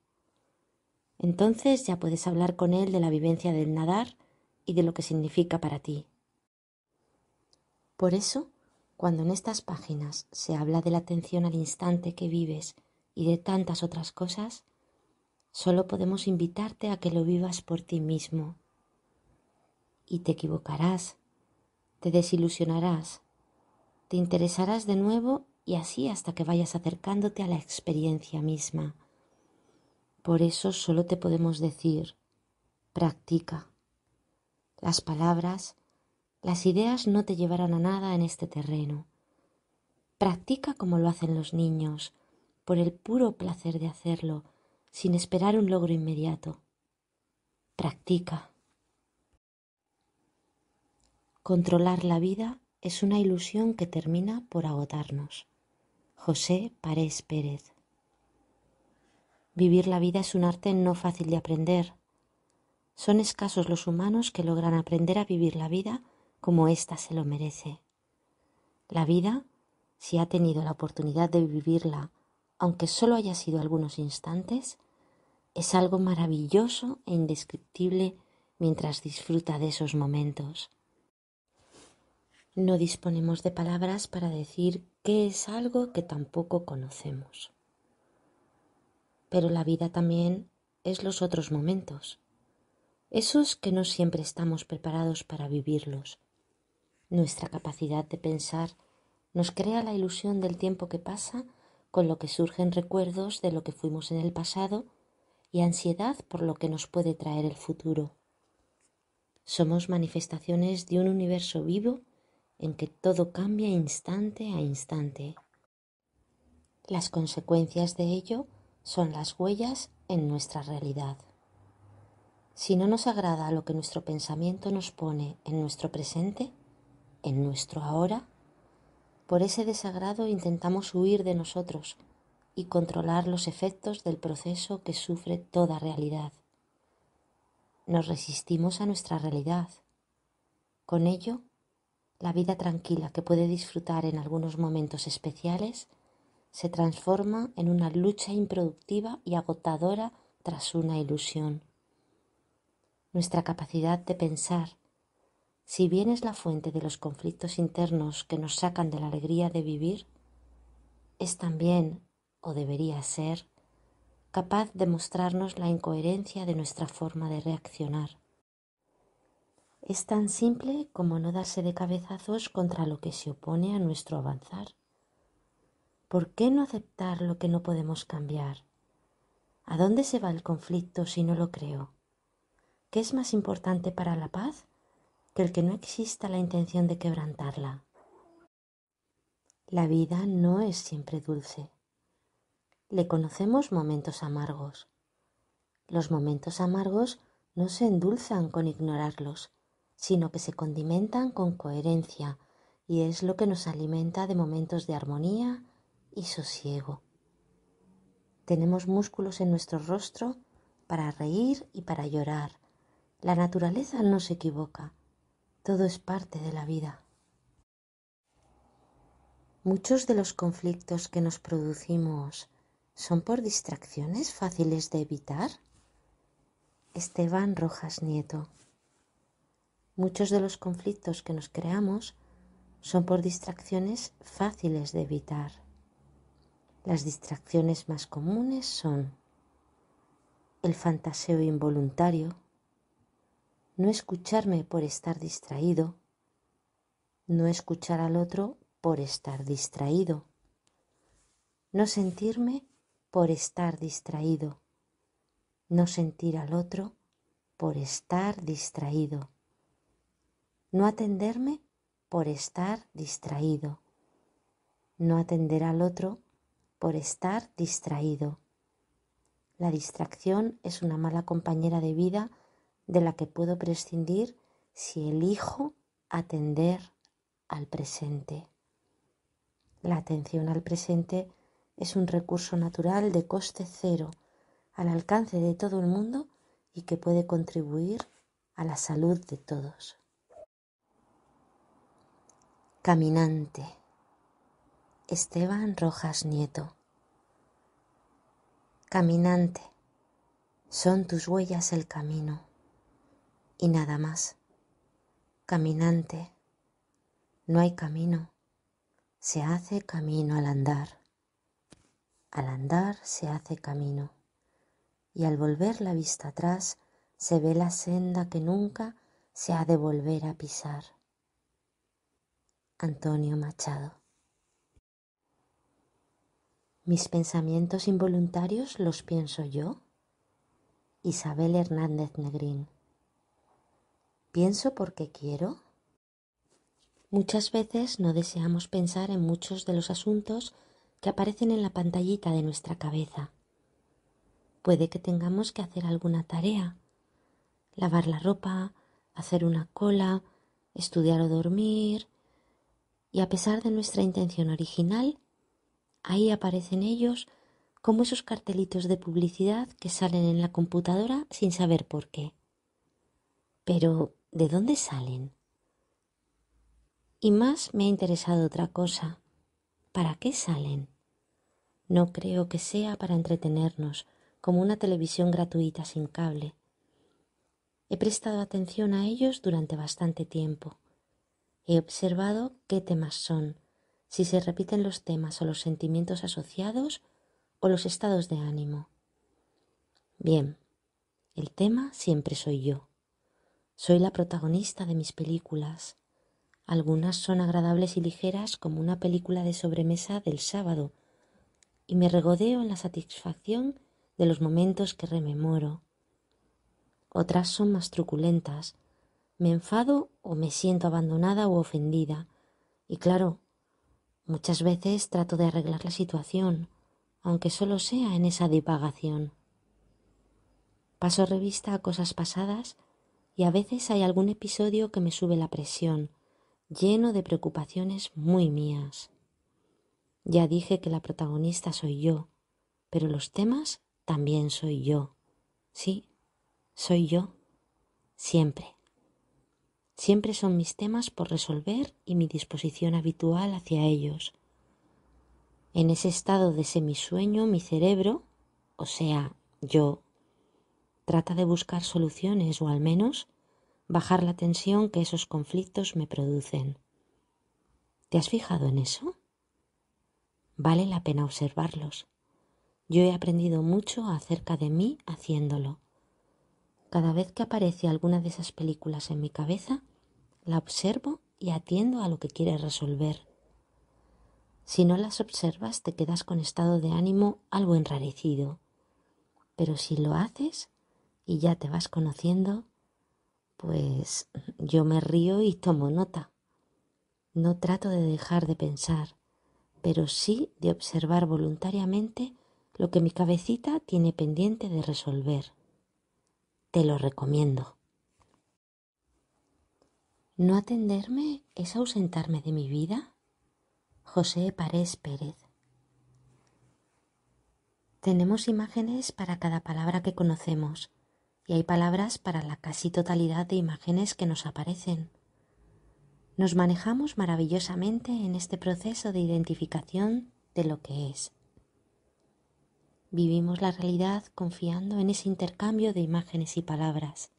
Entonces ya puedes hablar con él de la vivencia del nadar y de lo que significa para ti. Por eso, cuando en estas páginas se habla de la atención al instante que vives y de tantas otras cosas, Solo podemos invitarte a que lo vivas por ti mismo. Y te equivocarás, te desilusionarás, te interesarás de nuevo y así hasta que vayas acercándote a la experiencia misma. Por eso solo te podemos decir, practica. Las palabras, las ideas no te llevarán a nada en este terreno. Practica como lo hacen los niños, por el puro placer de hacerlo, sin esperar un logro inmediato. Practica. Controlar la vida es una ilusión que termina por agotarnos. José Parés Pérez. Vivir la vida es un arte no fácil de aprender. Son escasos los humanos que logran aprender a vivir la vida como ésta se lo merece. La vida, si ha tenido la oportunidad de vivirla aunque solo haya sido algunos instantes, es algo maravilloso e indescriptible mientras disfruta de esos momentos. No disponemos de palabras para decir qué es algo que tampoco conocemos. Pero la vida también es los otros momentos, esos que no siempre estamos preparados para vivirlos. Nuestra capacidad de pensar nos crea la ilusión del tiempo que pasa con lo que surgen recuerdos de lo que fuimos en el pasado y ansiedad por lo que nos puede traer el futuro. Somos manifestaciones de un universo vivo en que todo cambia instante a instante. Las consecuencias de ello son las huellas en nuestra realidad. Si no nos agrada lo que nuestro pensamiento nos pone en nuestro presente, en nuestro ahora, por ese desagrado intentamos huir de nosotros y controlar los efectos del proceso que sufre toda realidad. Nos resistimos a nuestra realidad. Con ello, la vida tranquila que puede disfrutar en algunos momentos especiales se transforma en una lucha improductiva y agotadora tras una ilusión. Nuestra capacidad de pensar, si bien es la fuente de los conflictos internos que nos sacan de la alegría de vivir, es también, o debería ser, capaz de mostrarnos la incoherencia de nuestra forma de reaccionar. Es tan simple como no darse de cabezazos contra lo que se opone a nuestro avanzar. ¿Por qué no aceptar lo que no podemos cambiar? ¿A dónde se va el conflicto si no lo creo? ¿Qué es más importante para la paz? que el que no exista la intención de quebrantarla. La vida no es siempre dulce. Le conocemos momentos amargos. Los momentos amargos no se endulzan con ignorarlos, sino que se condimentan con coherencia y es lo que nos alimenta de momentos de armonía y sosiego. Tenemos músculos en nuestro rostro para reír y para llorar. La naturaleza no se equivoca todo es parte de la vida. Muchos de los conflictos que nos producimos son por distracciones fáciles de evitar. Esteban Rojas Nieto. Muchos de los conflictos que nos creamos son por distracciones fáciles de evitar. Las distracciones más comunes son el fantaseo involuntario, no escucharme por estar distraído, no escuchar al otro por estar distraído, no sentirme por estar distraído, no sentir al otro por estar distraído, no atenderme por estar distraído, no atender al otro por estar distraído. La distracción es una mala compañera de vida de la que puedo prescindir si elijo atender al presente. La atención al presente es un recurso natural de coste cero, al alcance de todo el mundo y que puede contribuir a la salud de todos. Caminante. Esteban Rojas Nieto. Caminante. Son tus huellas el camino y nada más. Caminante, no hay camino, se hace camino al andar. Al andar se hace camino, y al volver la vista atrás se ve la senda que nunca se ha de volver a pisar. Antonio Machado ¿Mis pensamientos involuntarios los pienso yo? Isabel Hernández Negrín ¿Pienso porque quiero? Muchas veces no deseamos pensar en muchos de los asuntos que aparecen en la pantallita de nuestra cabeza. Puede que tengamos que hacer alguna tarea, lavar la ropa, hacer una cola, estudiar o dormir, y a pesar de nuestra intención original, ahí aparecen ellos como esos cartelitos de publicidad que salen en la computadora sin saber por qué. Pero ¿De dónde salen? Y más me ha interesado otra cosa. ¿Para qué salen? No creo que sea para entretenernos, como una televisión gratuita sin cable. He prestado atención a ellos durante bastante tiempo. He observado qué temas son, si se repiten los temas o los sentimientos asociados o los estados de ánimo. Bien, el tema siempre soy yo. Soy la protagonista de mis películas. Algunas son agradables y ligeras como una película de sobremesa del sábado, y me regodeo en la satisfacción de los momentos que rememoro. Otras son más truculentas. Me enfado o me siento abandonada o ofendida. Y claro, muchas veces trato de arreglar la situación, aunque solo sea en esa divagación. Paso revista a cosas pasadas y a veces hay algún episodio que me sube la presión, lleno de preocupaciones muy mías. Ya dije que la protagonista soy yo, pero los temas también soy yo. Sí, soy yo. Siempre. Siempre son mis temas por resolver y mi disposición habitual hacia ellos. En ese estado de semisueño, mi cerebro, o sea, yo, Trata de buscar soluciones o al menos bajar la tensión que esos conflictos me producen. ¿Te has fijado en eso? Vale la pena observarlos. Yo he aprendido mucho acerca de mí haciéndolo. Cada vez que aparece alguna de esas películas en mi cabeza, la observo y atiendo a lo que quiere resolver. Si no las observas, te quedas con estado de ánimo algo enrarecido. Pero si lo haces, y ya te vas conociendo, pues yo me río y tomo nota. No trato de dejar de pensar, pero sí de observar voluntariamente lo que mi cabecita tiene pendiente de resolver. Te lo recomiendo. ¿No atenderme es ausentarme de mi vida? José Parés Pérez. Tenemos imágenes para cada palabra que conocemos y hay palabras para la casi totalidad de imágenes que nos aparecen. Nos manejamos maravillosamente en este proceso de identificación de lo que es. Vivimos la realidad confiando en ese intercambio de imágenes y palabras.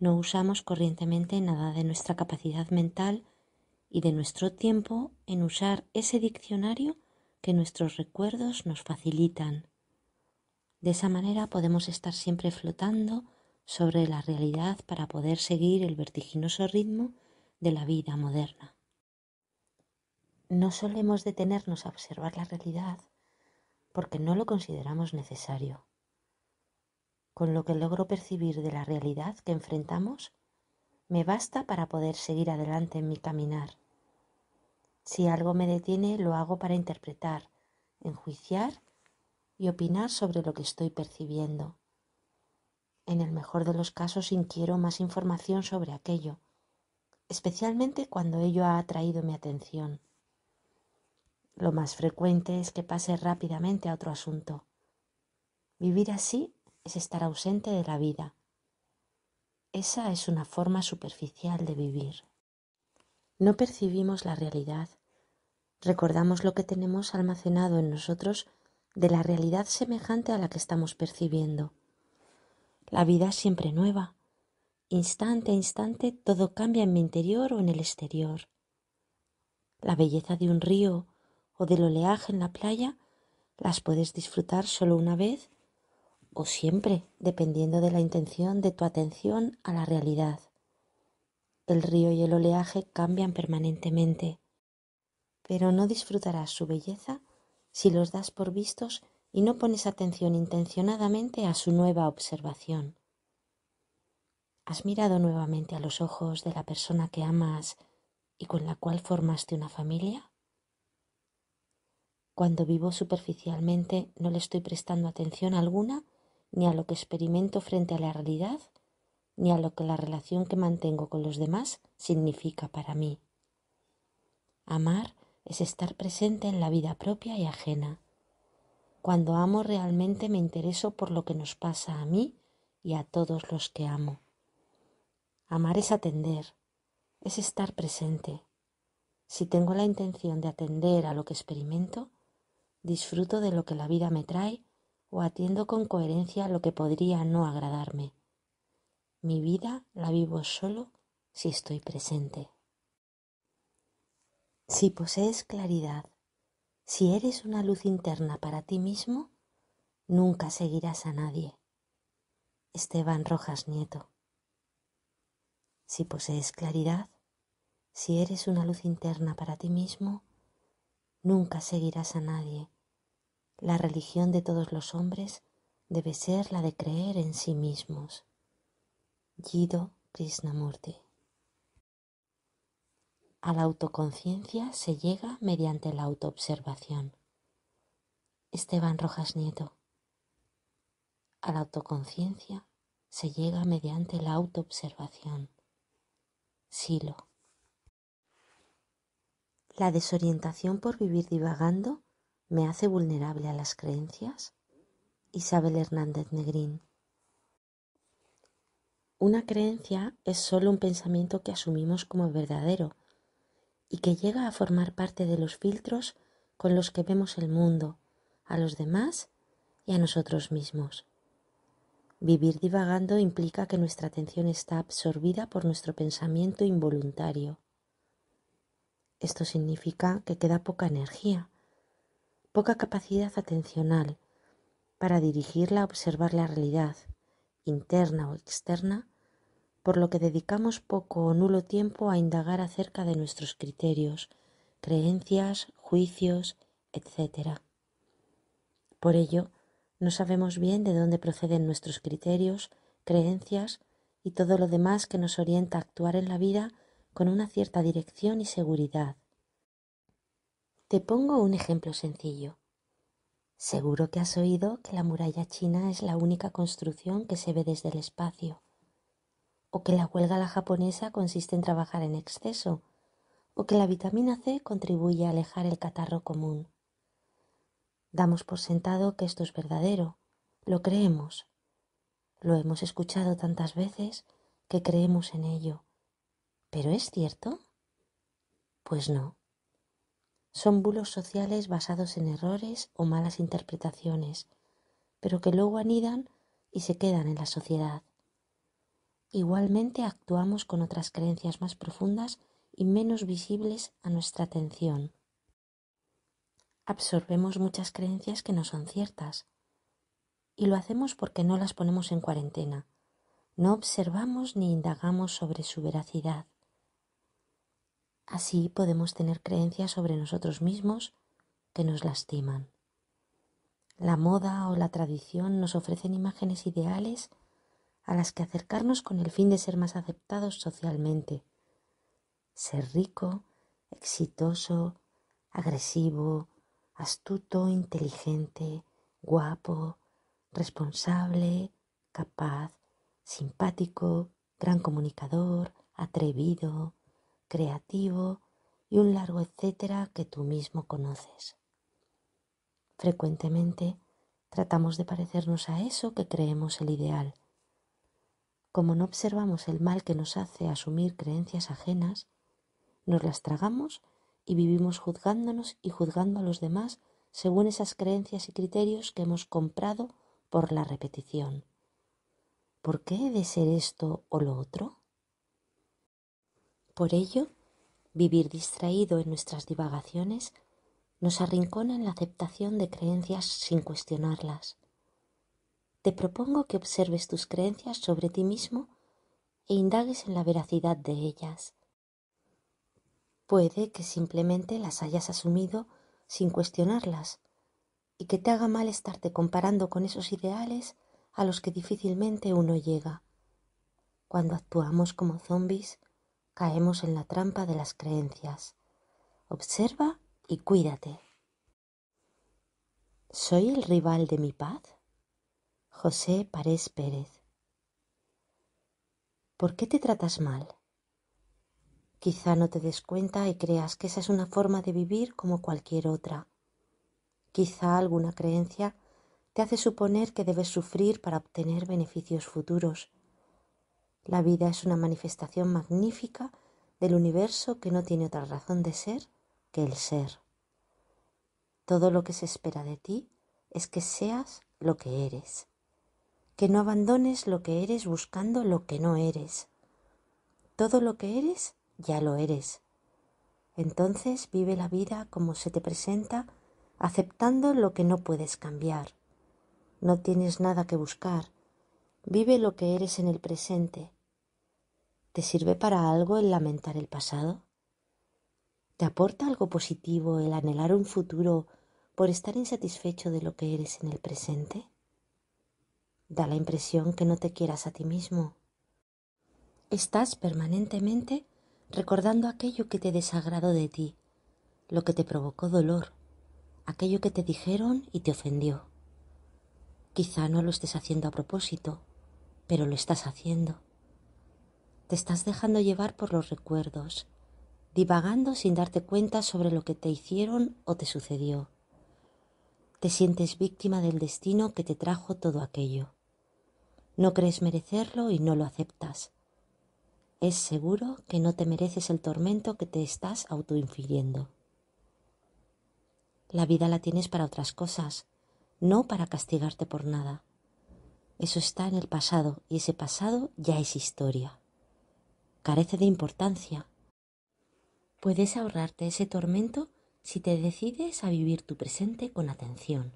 No usamos corrientemente nada de nuestra capacidad mental y de nuestro tiempo en usar ese diccionario que nuestros recuerdos nos facilitan. De esa manera podemos estar siempre flotando sobre la realidad para poder seguir el vertiginoso ritmo de la vida moderna. No solemos detenernos a observar la realidad porque no lo consideramos necesario. Con lo que logro percibir de la realidad que enfrentamos, me basta para poder seguir adelante en mi caminar. Si algo me detiene, lo hago para interpretar, enjuiciar y opinar sobre lo que estoy percibiendo. En el mejor de los casos inquiero más información sobre aquello, especialmente cuando ello ha atraído mi atención. Lo más frecuente es que pase rápidamente a otro asunto. Vivir así es estar ausente de la vida. Esa es una forma superficial de vivir. No percibimos la realidad. Recordamos lo que tenemos almacenado en nosotros de la realidad semejante a la que estamos percibiendo. La vida es siempre nueva. Instante a instante todo cambia en mi interior o en el exterior. La belleza de un río o del oleaje en la playa las puedes disfrutar solo una vez o siempre, dependiendo de la intención de tu atención a la realidad. El río y el oleaje cambian permanentemente, pero no disfrutarás su belleza si los das por vistos y no pones atención intencionadamente a su nueva observación. Has mirado nuevamente a los ojos de la persona que amas y con la cual formaste una familia. Cuando vivo superficialmente no le estoy prestando atención alguna ni a lo que experimento frente a la realidad, ni a lo que la relación que mantengo con los demás significa para mí. Amar es estar presente en la vida propia y ajena. Cuando amo realmente me intereso por lo que nos pasa a mí y a todos los que amo. Amar es atender, es estar presente. Si tengo la intención de atender a lo que experimento, disfruto de lo que la vida me trae o atiendo con coherencia lo que podría no agradarme. Mi vida la vivo solo si estoy presente. Si posees claridad, si eres una luz interna para ti mismo, nunca seguirás a nadie. Esteban Rojas Nieto. Si posees claridad, si eres una luz interna para ti mismo, nunca seguirás a nadie. La religión de todos los hombres debe ser la de creer en sí mismos. Guido Krishnamurti a la autoconciencia se llega mediante la autoobservación. Esteban Rojas Nieto. A la autoconciencia se llega mediante la autoobservación. Silo. ¿La desorientación por vivir divagando me hace vulnerable a las creencias? Isabel Hernández Negrín. Una creencia es solo un pensamiento que asumimos como verdadero y que llega a formar parte de los filtros con los que vemos el mundo, a los demás y a nosotros mismos. Vivir divagando implica que nuestra atención está absorbida por nuestro pensamiento involuntario. Esto significa que queda poca energía, poca capacidad atencional para dirigirla a observar la realidad, interna o externa, por lo que dedicamos poco o nulo tiempo a indagar acerca de nuestros criterios, creencias, juicios, etc. Por ello, no sabemos bien de dónde proceden nuestros criterios, creencias y todo lo demás que nos orienta a actuar en la vida con una cierta dirección y seguridad. Te pongo un ejemplo sencillo. Seguro que has oído que la muralla china es la única construcción que se ve desde el espacio o que la huelga la japonesa consiste en trabajar en exceso, o que la vitamina C contribuye a alejar el catarro común. Damos por sentado que esto es verdadero, lo creemos. Lo hemos escuchado tantas veces que creemos en ello. ¿Pero es cierto? Pues no. Son bulos sociales basados en errores o malas interpretaciones, pero que luego anidan y se quedan en la sociedad. Igualmente actuamos con otras creencias más profundas y menos visibles a nuestra atención. Absorbemos muchas creencias que no son ciertas. Y lo hacemos porque no las ponemos en cuarentena. No observamos ni indagamos sobre su veracidad. Así podemos tener creencias sobre nosotros mismos que nos lastiman. La moda o la tradición nos ofrecen imágenes ideales a las que acercarnos con el fin de ser más aceptados socialmente. Ser rico, exitoso, agresivo, astuto, inteligente, guapo, responsable, capaz, simpático, gran comunicador, atrevido, creativo y un largo etcétera que tú mismo conoces. Frecuentemente tratamos de parecernos a eso que creemos el ideal, como no observamos el mal que nos hace asumir creencias ajenas, nos las tragamos y vivimos juzgándonos y juzgando a los demás según esas creencias y criterios que hemos comprado por la repetición. ¿Por qué he de ser esto o lo otro? Por ello, vivir distraído en nuestras divagaciones nos arrincona en la aceptación de creencias sin cuestionarlas, te propongo que observes tus creencias sobre ti mismo e indagues en la veracidad de ellas. Puede que simplemente las hayas asumido sin cuestionarlas y que te haga mal estarte comparando con esos ideales a los que difícilmente uno llega. Cuando actuamos como zombis, caemos en la trampa de las creencias. Observa y cuídate. ¿Soy el rival de mi paz? José Parés Pérez. ¿Por qué te tratas mal? Quizá no te des cuenta y creas que esa es una forma de vivir como cualquier otra. Quizá alguna creencia te hace suponer que debes sufrir para obtener beneficios futuros. La vida es una manifestación magnífica del universo que no tiene otra razón de ser que el ser. Todo lo que se espera de ti es que seas lo que eres que no abandones lo que eres buscando lo que no eres. Todo lo que eres ya lo eres. Entonces vive la vida como se te presenta, aceptando lo que no puedes cambiar. No tienes nada que buscar. Vive lo que eres en el presente. ¿Te sirve para algo el lamentar el pasado? ¿Te aporta algo positivo el anhelar un futuro por estar insatisfecho de lo que eres en el presente? Da la impresión que no te quieras a ti mismo. Estás permanentemente recordando aquello que te desagradó de ti, lo que te provocó dolor, aquello que te dijeron y te ofendió. Quizá no lo estés haciendo a propósito, pero lo estás haciendo. Te estás dejando llevar por los recuerdos, divagando sin darte cuenta sobre lo que te hicieron o te sucedió. Te sientes víctima del destino que te trajo todo aquello. No crees merecerlo y no lo aceptas. Es seguro que no te mereces el tormento que te estás autoinfiriendo. La vida la tienes para otras cosas, no para castigarte por nada. Eso está en el pasado y ese pasado ya es historia. Carece de importancia. Puedes ahorrarte ese tormento si te decides a vivir tu presente con atención.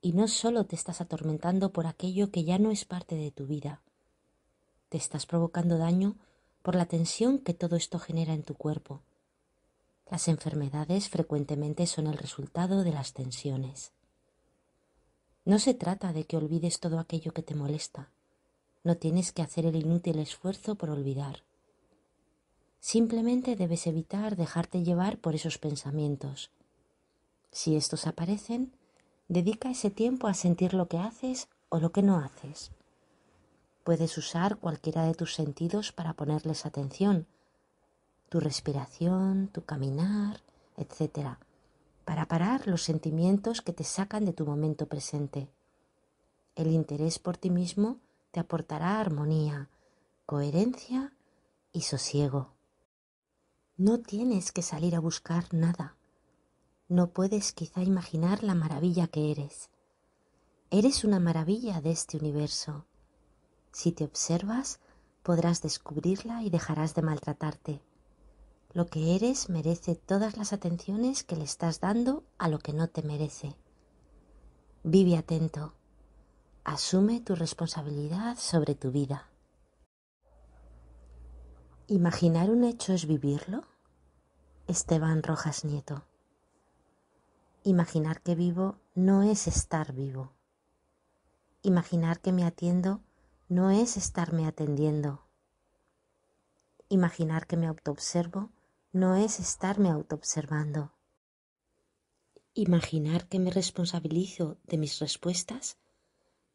Y no solo te estás atormentando por aquello que ya no es parte de tu vida, te estás provocando daño por la tensión que todo esto genera en tu cuerpo. Las enfermedades frecuentemente son el resultado de las tensiones. No se trata de que olvides todo aquello que te molesta. No tienes que hacer el inútil esfuerzo por olvidar. Simplemente debes evitar dejarte llevar por esos pensamientos. Si estos aparecen, Dedica ese tiempo a sentir lo que haces o lo que no haces. Puedes usar cualquiera de tus sentidos para ponerles atención, tu respiración, tu caminar, etc., para parar los sentimientos que te sacan de tu momento presente. El interés por ti mismo te aportará armonía, coherencia y sosiego. No tienes que salir a buscar nada no puedes quizá imaginar la maravilla que eres. Eres una maravilla de este universo. Si te observas, podrás descubrirla y dejarás de maltratarte. Lo que eres merece todas las atenciones que le estás dando a lo que no te merece. Vive atento. Asume tu responsabilidad sobre tu vida. ¿Imaginar un hecho es vivirlo? Esteban Rojas Nieto. Imaginar que vivo no es estar vivo. Imaginar que me atiendo no es estarme atendiendo. Imaginar que me autoobservo no es estarme autoobservando. Imaginar que me responsabilizo de mis respuestas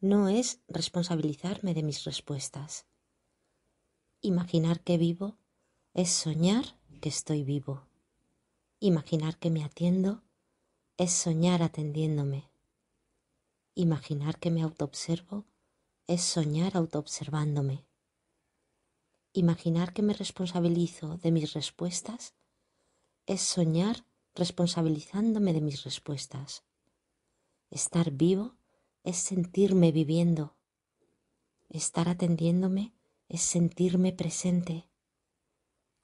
no es responsabilizarme de mis respuestas. Imaginar que vivo es soñar que estoy vivo. Imaginar que me atiendo es soñar atendiéndome. Imaginar que me autoobservo es soñar autoobservándome. Imaginar que me responsabilizo de mis respuestas es soñar responsabilizándome de mis respuestas. Estar vivo es sentirme viviendo. Estar atendiéndome es sentirme presente.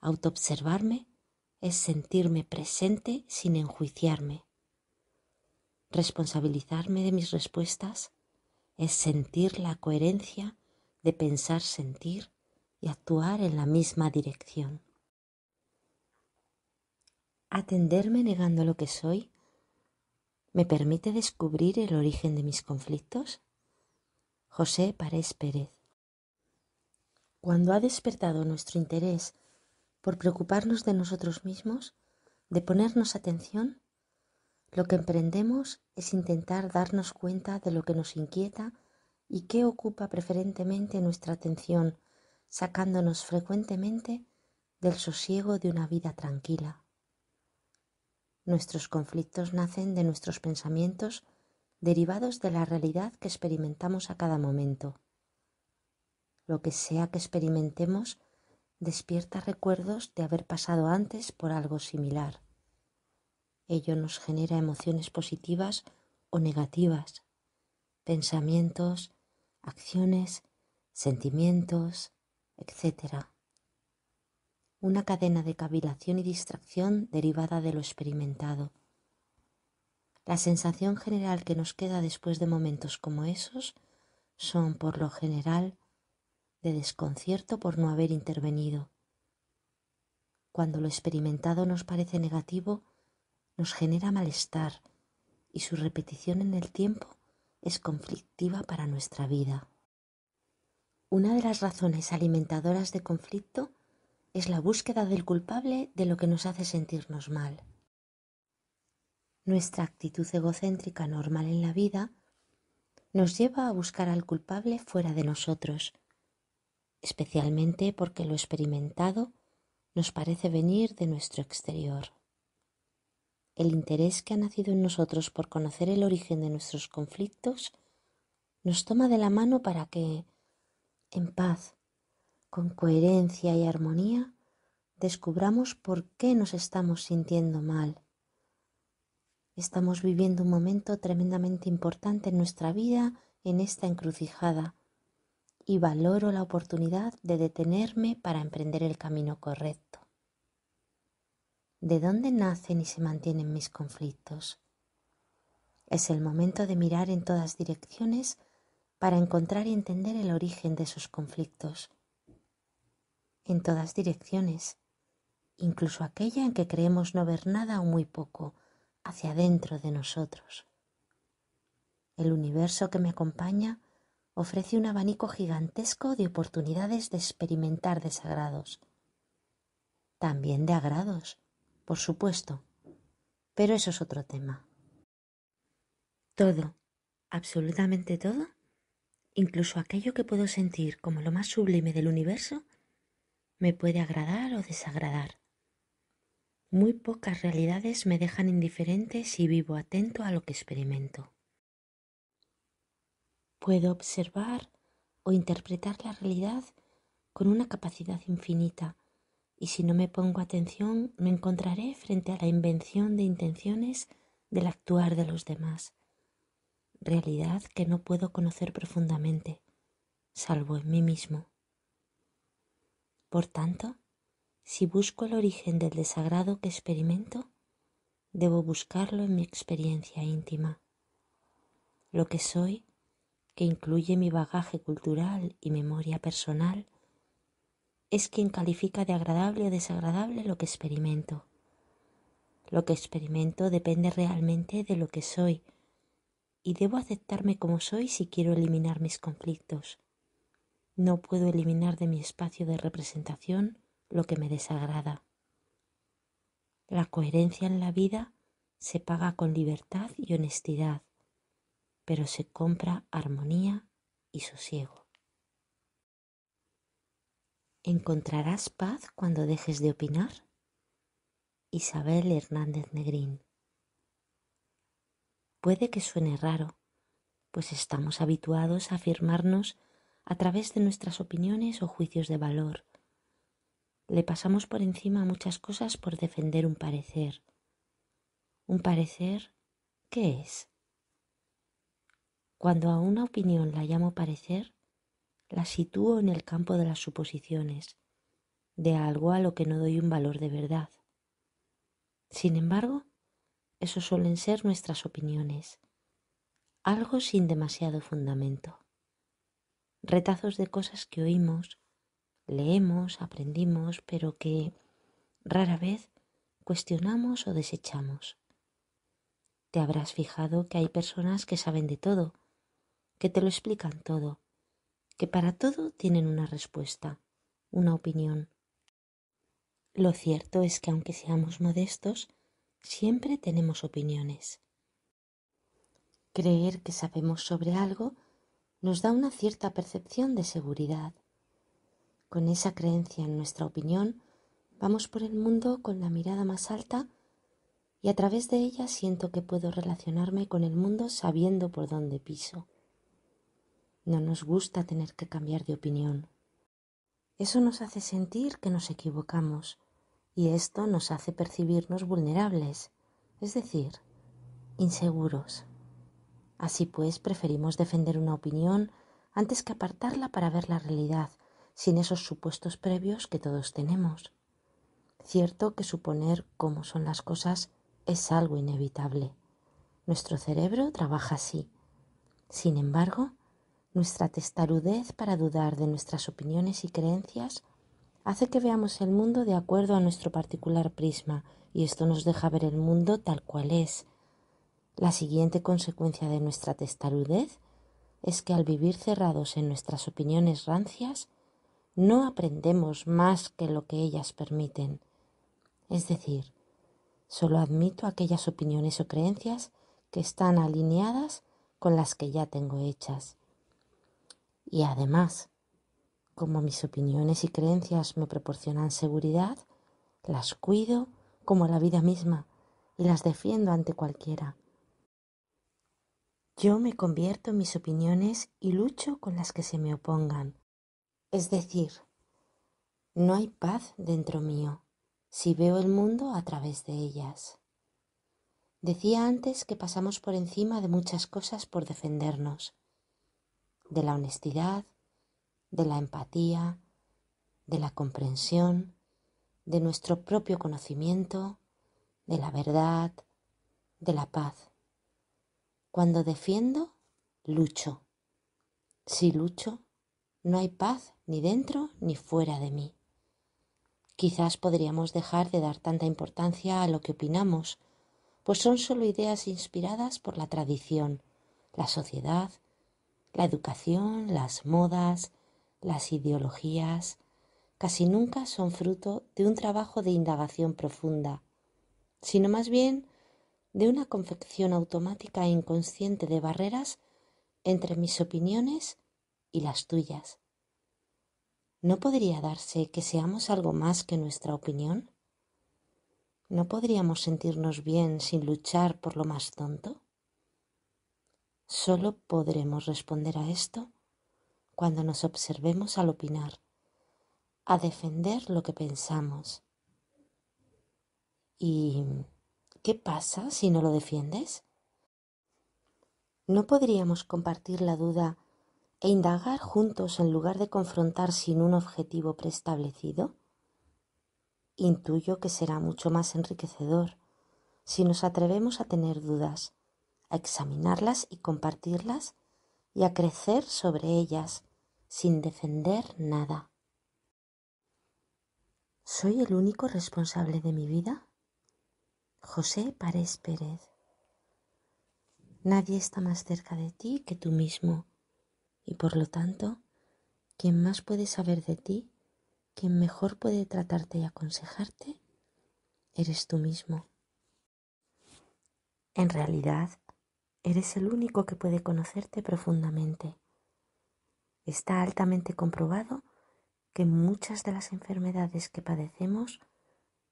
Autoobservarme es sentirme presente sin enjuiciarme responsabilizarme de mis respuestas es sentir la coherencia de pensar, sentir y actuar en la misma dirección. Atenderme negando lo que soy me permite descubrir el origen de mis conflictos. José Parés Pérez. Cuando ha despertado nuestro interés por preocuparnos de nosotros mismos, de ponernos atención, lo que emprendemos es intentar darnos cuenta de lo que nos inquieta y qué ocupa preferentemente nuestra atención, sacándonos frecuentemente del sosiego de una vida tranquila. Nuestros conflictos nacen de nuestros pensamientos derivados de la realidad que experimentamos a cada momento. Lo que sea que experimentemos despierta recuerdos de haber pasado antes por algo similar. Ello nos genera emociones positivas o negativas, pensamientos, acciones, sentimientos, etc. Una cadena de cavilación y distracción derivada de lo experimentado. La sensación general que nos queda después de momentos como esos son, por lo general, de desconcierto por no haber intervenido. Cuando lo experimentado nos parece negativo, nos genera malestar y su repetición en el tiempo es conflictiva para nuestra vida. Una de las razones alimentadoras de conflicto es la búsqueda del culpable de lo que nos hace sentirnos mal. Nuestra actitud egocéntrica normal en la vida nos lleva a buscar al culpable fuera de nosotros, especialmente porque lo experimentado nos parece venir de nuestro exterior el interés que ha nacido en nosotros por conocer el origen de nuestros conflictos nos toma de la mano para que, en paz, con coherencia y armonía, descubramos por qué nos estamos sintiendo mal. Estamos viviendo un momento tremendamente importante en nuestra vida en esta encrucijada y valoro la oportunidad de detenerme para emprender el camino correcto. ¿De dónde nacen y se mantienen mis conflictos? Es el momento de mirar en todas direcciones para encontrar y entender el origen de esos conflictos. En todas direcciones, incluso aquella en que creemos no ver nada o muy poco, hacia adentro de nosotros. El universo que me acompaña ofrece un abanico gigantesco de oportunidades de experimentar desagrados, también de agrados por supuesto, pero eso es otro tema. Todo, absolutamente todo, incluso aquello que puedo sentir como lo más sublime del universo, me puede agradar o desagradar. Muy pocas realidades me dejan indiferente si vivo atento a lo que experimento. Puedo observar o interpretar la realidad con una capacidad infinita y si no me pongo atención me encontraré frente a la invención de intenciones del actuar de los demás, realidad que no puedo conocer profundamente, salvo en mí mismo. Por tanto, si busco el origen del desagrado que experimento, debo buscarlo en mi experiencia íntima. Lo que soy, que incluye mi bagaje cultural y memoria personal, es quien califica de agradable o desagradable lo que experimento. Lo que experimento depende realmente de lo que soy y debo aceptarme como soy si quiero eliminar mis conflictos. No puedo eliminar de mi espacio de representación lo que me desagrada. La coherencia en la vida se paga con libertad y honestidad, pero se compra armonía y sosiego. Encontrarás paz cuando dejes de opinar. Isabel Hernández Negrín. Puede que suene raro, pues estamos habituados a afirmarnos a través de nuestras opiniones o juicios de valor. Le pasamos por encima muchas cosas por defender un parecer. ¿Un parecer qué es? Cuando a una opinión la llamo parecer, la sitúo en el campo de las suposiciones, de algo a lo que no doy un valor de verdad. Sin embargo, eso suelen ser nuestras opiniones, algo sin demasiado fundamento. Retazos de cosas que oímos, leemos, aprendimos, pero que rara vez cuestionamos o desechamos. Te habrás fijado que hay personas que saben de todo, que te lo explican todo, que para todo tienen una respuesta, una opinión. Lo cierto es que aunque seamos modestos, siempre tenemos opiniones. Creer que sabemos sobre algo nos da una cierta percepción de seguridad. Con esa creencia en nuestra opinión, vamos por el mundo con la mirada más alta y a través de ella siento que puedo relacionarme con el mundo sabiendo por dónde piso. No nos gusta tener que cambiar de opinión. Eso nos hace sentir que nos equivocamos y esto nos hace percibirnos vulnerables, es decir, inseguros. Así pues, preferimos defender una opinión antes que apartarla para ver la realidad, sin esos supuestos previos que todos tenemos. Cierto que suponer cómo son las cosas es algo inevitable. Nuestro cerebro trabaja así. Sin embargo, nuestra testarudez para dudar de nuestras opiniones y creencias hace que veamos el mundo de acuerdo a nuestro particular prisma, y esto nos deja ver el mundo tal cual es. La siguiente consecuencia de nuestra testarudez es que al vivir cerrados en nuestras opiniones rancias, no aprendemos más que lo que ellas permiten. Es decir, solo admito aquellas opiniones o creencias que están alineadas con las que ya tengo hechas. Y además, como mis opiniones y creencias me proporcionan seguridad, las cuido como la vida misma y las defiendo ante cualquiera. Yo me convierto en mis opiniones y lucho con las que se me opongan. Es decir, no hay paz dentro mío si veo el mundo a través de ellas. Decía antes que pasamos por encima de muchas cosas por defendernos de la honestidad, de la empatía, de la comprensión, de nuestro propio conocimiento, de la verdad, de la paz. Cuando defiendo, lucho. Si lucho, no hay paz ni dentro ni fuera de mí. Quizás podríamos dejar de dar tanta importancia a lo que opinamos, pues son solo ideas inspiradas por la tradición, la sociedad, la educación, las modas, las ideologías, casi nunca son fruto de un trabajo de indagación profunda, sino más bien de una confección automática e inconsciente de barreras entre mis opiniones y las tuyas. ¿No podría darse que seamos algo más que nuestra opinión? ¿No podríamos sentirnos bien sin luchar por lo más tonto? Solo podremos responder a esto cuando nos observemos al opinar, a defender lo que pensamos. ¿Y qué pasa si no lo defiendes? ¿No podríamos compartir la duda e indagar juntos en lugar de confrontar sin un objetivo preestablecido? Intuyo que será mucho más enriquecedor si nos atrevemos a tener dudas a examinarlas y compartirlas y a crecer sobre ellas sin defender nada. ¿Soy el único responsable de mi vida? José Párez Pérez. Nadie está más cerca de ti que tú mismo, y por lo tanto, quien más puede saber de ti, quien mejor puede tratarte y aconsejarte, eres tú mismo. En realidad, Eres el único que puede conocerte profundamente. Está altamente comprobado que muchas de las enfermedades que padecemos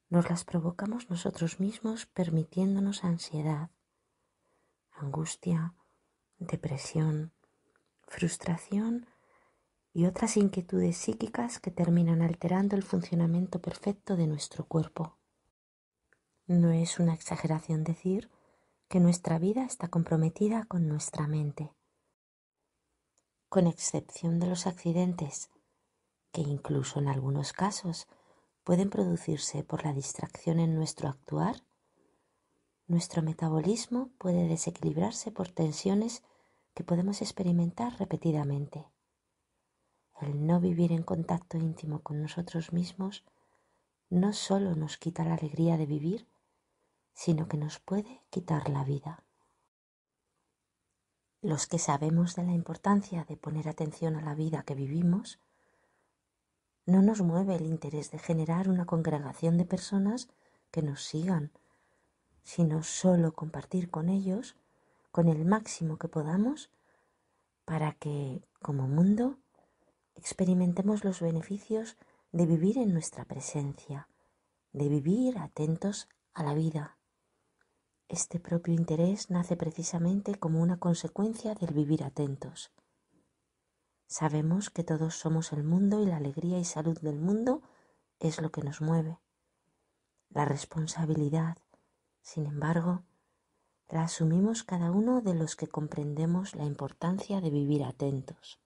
nos las provocamos nosotros mismos permitiéndonos ansiedad, angustia, depresión, frustración y otras inquietudes psíquicas que terminan alterando el funcionamiento perfecto de nuestro cuerpo. No es una exageración decir que nuestra vida está comprometida con nuestra mente. Con excepción de los accidentes, que incluso en algunos casos pueden producirse por la distracción en nuestro actuar, nuestro metabolismo puede desequilibrarse por tensiones que podemos experimentar repetidamente. El no vivir en contacto íntimo con nosotros mismos no solo nos quita la alegría de vivir, sino que nos puede quitar la vida. Los que sabemos de la importancia de poner atención a la vida que vivimos, no nos mueve el interés de generar una congregación de personas que nos sigan, sino solo compartir con ellos, con el máximo que podamos, para que, como mundo, experimentemos los beneficios de vivir en nuestra presencia, de vivir atentos a la vida, este propio interés nace precisamente como una consecuencia del vivir atentos. Sabemos que todos somos el mundo y la alegría y salud del mundo es lo que nos mueve. La responsabilidad, sin embargo, la asumimos cada uno de los que comprendemos la importancia de vivir atentos.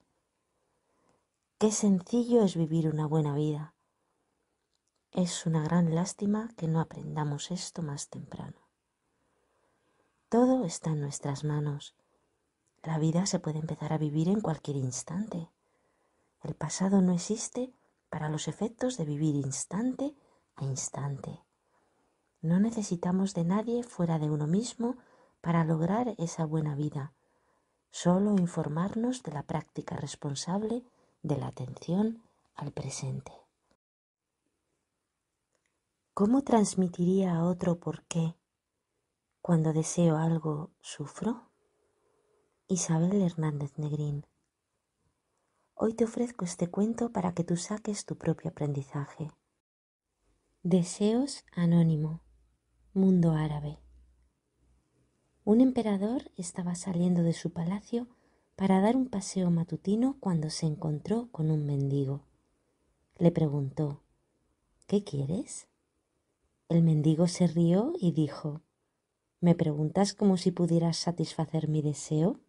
Qué sencillo es vivir una buena vida. Es una gran lástima que no aprendamos esto más temprano. Todo está en nuestras manos. La vida se puede empezar a vivir en cualquier instante. El pasado no existe para los efectos de vivir instante a instante. No necesitamos de nadie fuera de uno mismo para lograr esa buena vida. Solo informarnos de la práctica responsable de la atención al presente. ¿Cómo transmitiría a otro por qué cuando deseo algo, ¿sufro? Isabel Hernández Negrín. Hoy te ofrezco este cuento para que tú saques tu propio aprendizaje. Deseos Anónimo. Mundo Árabe. Un emperador estaba saliendo de su palacio para dar un paseo matutino cuando se encontró con un mendigo. Le preguntó ¿Qué quieres? El mendigo se rió y dijo ¿Me preguntas como si pudieras satisfacer mi deseo?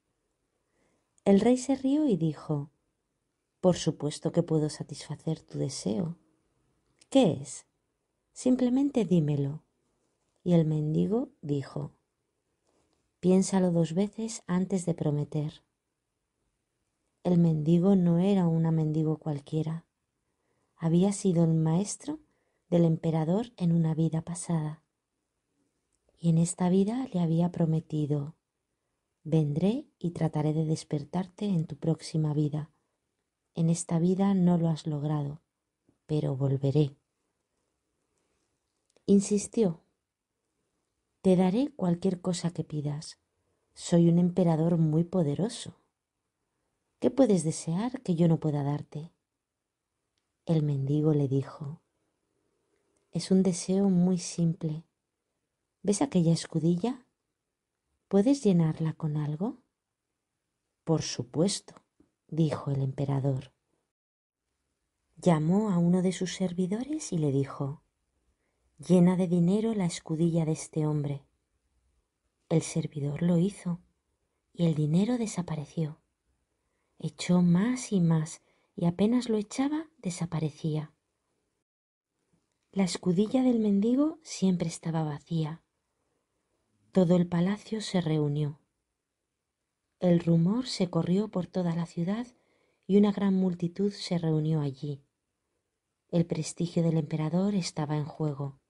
El rey se rió y dijo, Por supuesto que puedo satisfacer tu deseo. ¿Qué es? Simplemente dímelo. Y el mendigo dijo, Piénsalo dos veces antes de prometer. El mendigo no era un mendigo cualquiera. Había sido el maestro del emperador en una vida pasada y en esta vida le había prometido, vendré y trataré de despertarte en tu próxima vida. En esta vida no lo has logrado, pero volveré. Insistió, te daré cualquier cosa que pidas. Soy un emperador muy poderoso. ¿Qué puedes desear que yo no pueda darte? El mendigo le dijo, es un deseo muy simple ¿Ves aquella escudilla? ¿Puedes llenarla con algo? Por supuesto, dijo el emperador. Llamó a uno de sus servidores y le dijo Llena de dinero la escudilla de este hombre. El servidor lo hizo, y el dinero desapareció. Echó más y más, y apenas lo echaba, desaparecía. La escudilla del mendigo siempre estaba vacía. Todo el palacio se reunió. El rumor se corrió por toda la ciudad y una gran multitud se reunió allí. El prestigio del emperador estaba en juego.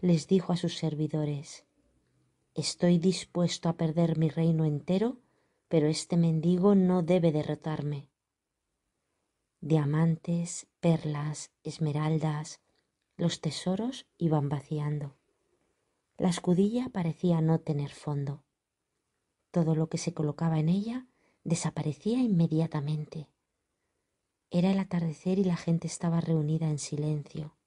Les dijo a sus servidores Estoy dispuesto a perder mi reino entero, pero este mendigo no debe derrotarme. Diamantes, perlas, esmeraldas, los tesoros iban vaciando. La escudilla parecía no tener fondo. Todo lo que se colocaba en ella desaparecía inmediatamente. Era el atardecer y la gente estaba reunida en silencio.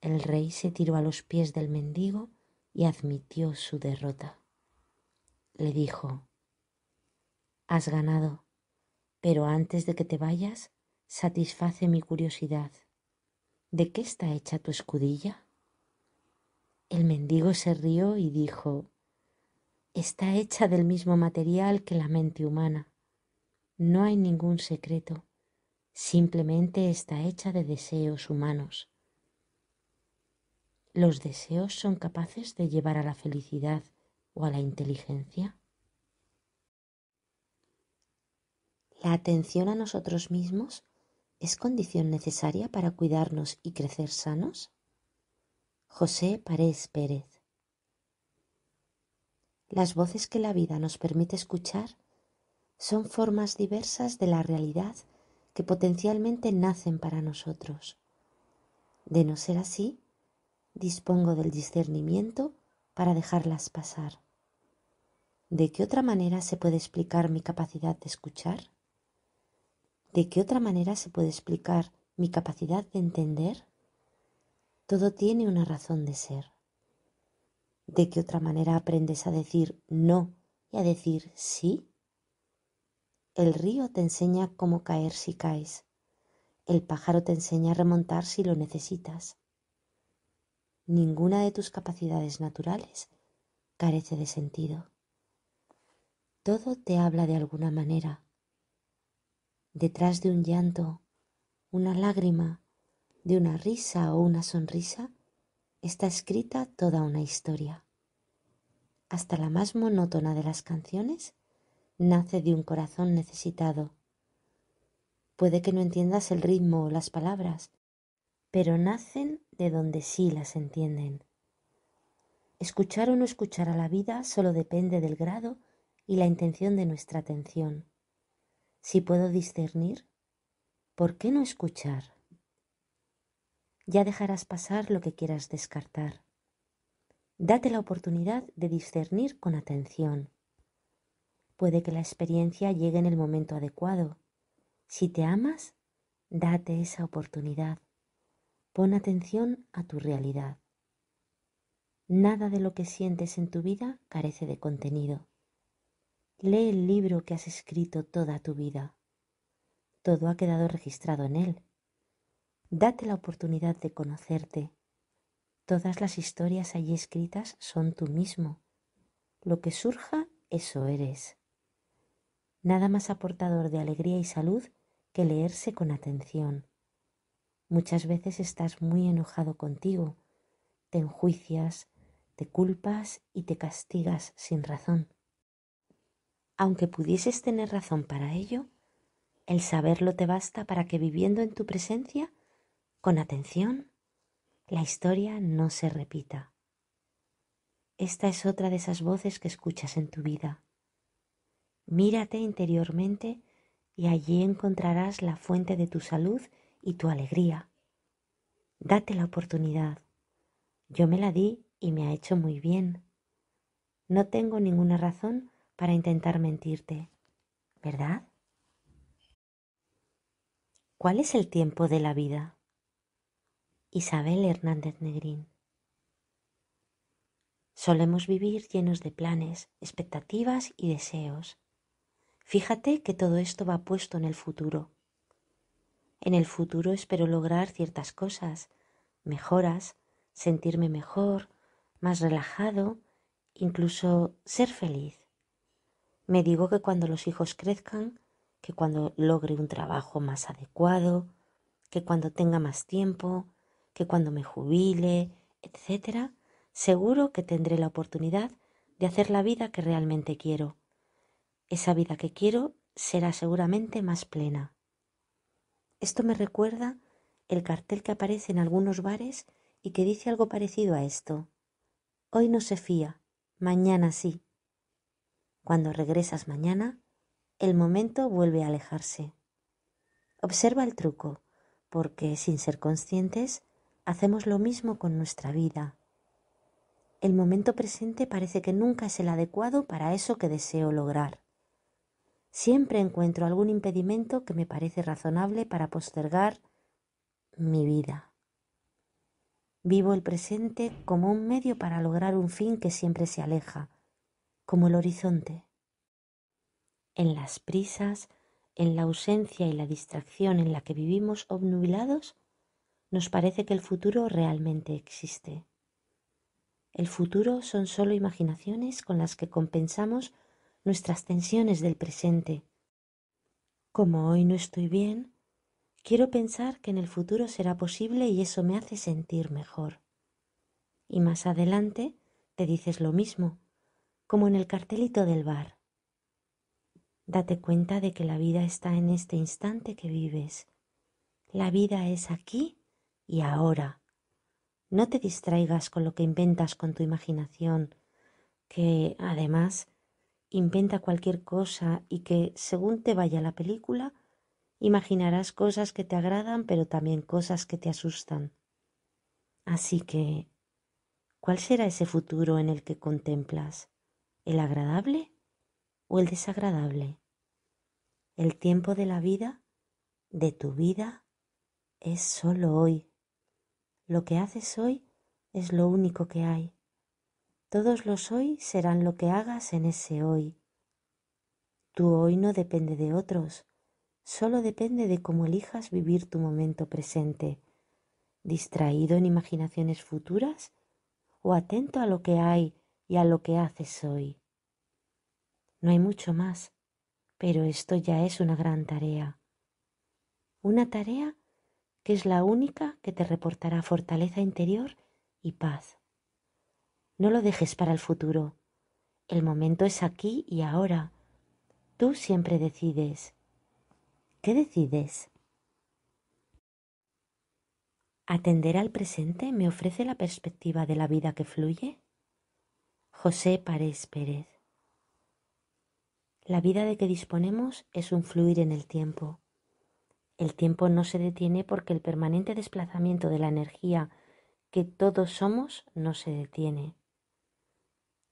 El rey se tiró a los pies del mendigo y admitió su derrota. Le dijo, Has ganado, pero antes de que te vayas, satisface mi curiosidad. ¿De qué está hecha tu escudilla? El mendigo se rió y dijo, está hecha del mismo material que la mente humana. No hay ningún secreto, simplemente está hecha de deseos humanos. ¿Los deseos son capaces de llevar a la felicidad o a la inteligencia? La atención a nosotros mismos es condición necesaria para cuidarnos y crecer sanos. José Parés Pérez. Las voces que la vida nos permite escuchar son formas diversas de la realidad que potencialmente nacen para nosotros. De no ser así, dispongo del discernimiento para dejarlas pasar. ¿De qué otra manera se puede explicar mi capacidad de escuchar? ¿De qué otra manera se puede explicar mi capacidad de entender? Todo tiene una razón de ser. ¿De qué otra manera aprendes a decir no y a decir sí? El río te enseña cómo caer si caes. El pájaro te enseña a remontar si lo necesitas. Ninguna de tus capacidades naturales carece de sentido. Todo te habla de alguna manera. Detrás de un llanto, una lágrima, de una risa o una sonrisa está escrita toda una historia. Hasta la más monótona de las canciones nace de un corazón necesitado. Puede que no entiendas el ritmo o las palabras, pero nacen de donde sí las entienden. Escuchar o no escuchar a la vida solo depende del grado y la intención de nuestra atención. Si puedo discernir, ¿por qué no escuchar? ya dejarás pasar lo que quieras descartar. Date la oportunidad de discernir con atención. Puede que la experiencia llegue en el momento adecuado. Si te amas, date esa oportunidad. Pon atención a tu realidad. Nada de lo que sientes en tu vida carece de contenido. Lee el libro que has escrito toda tu vida. Todo ha quedado registrado en él Date la oportunidad de conocerte. Todas las historias allí escritas son tú mismo. Lo que surja, eso eres. Nada más aportador de alegría y salud que leerse con atención. Muchas veces estás muy enojado contigo, te enjuicias, te culpas y te castigas sin razón. Aunque pudieses tener razón para ello, el saberlo te basta para que viviendo en tu presencia con atención, la historia no se repita. Esta es otra de esas voces que escuchas en tu vida. Mírate interiormente y allí encontrarás la fuente de tu salud y tu alegría. Date la oportunidad. Yo me la di y me ha hecho muy bien. No tengo ninguna razón para intentar mentirte, ¿verdad? ¿Cuál es el tiempo de la vida? Isabel Hernández Negrín. Solemos vivir llenos de planes, expectativas y deseos. Fíjate que todo esto va puesto en el futuro. En el futuro espero lograr ciertas cosas, mejoras, sentirme mejor, más relajado, incluso ser feliz. Me digo que cuando los hijos crezcan, que cuando logre un trabajo más adecuado, que cuando tenga más tiempo, que cuando me jubile, etc., seguro que tendré la oportunidad de hacer la vida que realmente quiero. Esa vida que quiero será seguramente más plena. Esto me recuerda el cartel que aparece en algunos bares y que dice algo parecido a esto. Hoy no se fía, mañana sí. Cuando regresas mañana, el momento vuelve a alejarse. Observa el truco, porque sin ser conscientes, Hacemos lo mismo con nuestra vida. El momento presente parece que nunca es el adecuado para eso que deseo lograr. Siempre encuentro algún impedimento que me parece razonable para postergar mi vida. Vivo el presente como un medio para lograr un fin que siempre se aleja, como el horizonte. En las prisas, en la ausencia y la distracción en la que vivimos obnubilados, nos parece que el futuro realmente existe. El futuro son solo imaginaciones con las que compensamos nuestras tensiones del presente. Como hoy no estoy bien, quiero pensar que en el futuro será posible y eso me hace sentir mejor. Y más adelante te dices lo mismo, como en el cartelito del bar. Date cuenta de que la vida está en este instante que vives. La vida es aquí y ahora. No te distraigas con lo que inventas con tu imaginación, que además inventa cualquier cosa y que, según te vaya la película, imaginarás cosas que te agradan, pero también cosas que te asustan. Así que, ¿cuál será ese futuro en el que contemplas? ¿El agradable o el desagradable? El tiempo de la vida, de tu vida, es solo hoy. Lo que haces hoy es lo único que hay. Todos los hoy serán lo que hagas en ese hoy. Tu hoy no depende de otros, solo depende de cómo elijas vivir tu momento presente, distraído en imaginaciones futuras o atento a lo que hay y a lo que haces hoy. No hay mucho más, pero esto ya es una gran tarea. Una tarea que es la única que te reportará fortaleza interior y paz. No lo dejes para el futuro. El momento es aquí y ahora. Tú siempre decides. ¿Qué decides? ¿Atender al presente me ofrece la perspectiva de la vida que fluye? José Párez Pérez. La vida de que disponemos es un fluir en el tiempo. El tiempo no se detiene porque el permanente desplazamiento de la energía que todos somos no se detiene.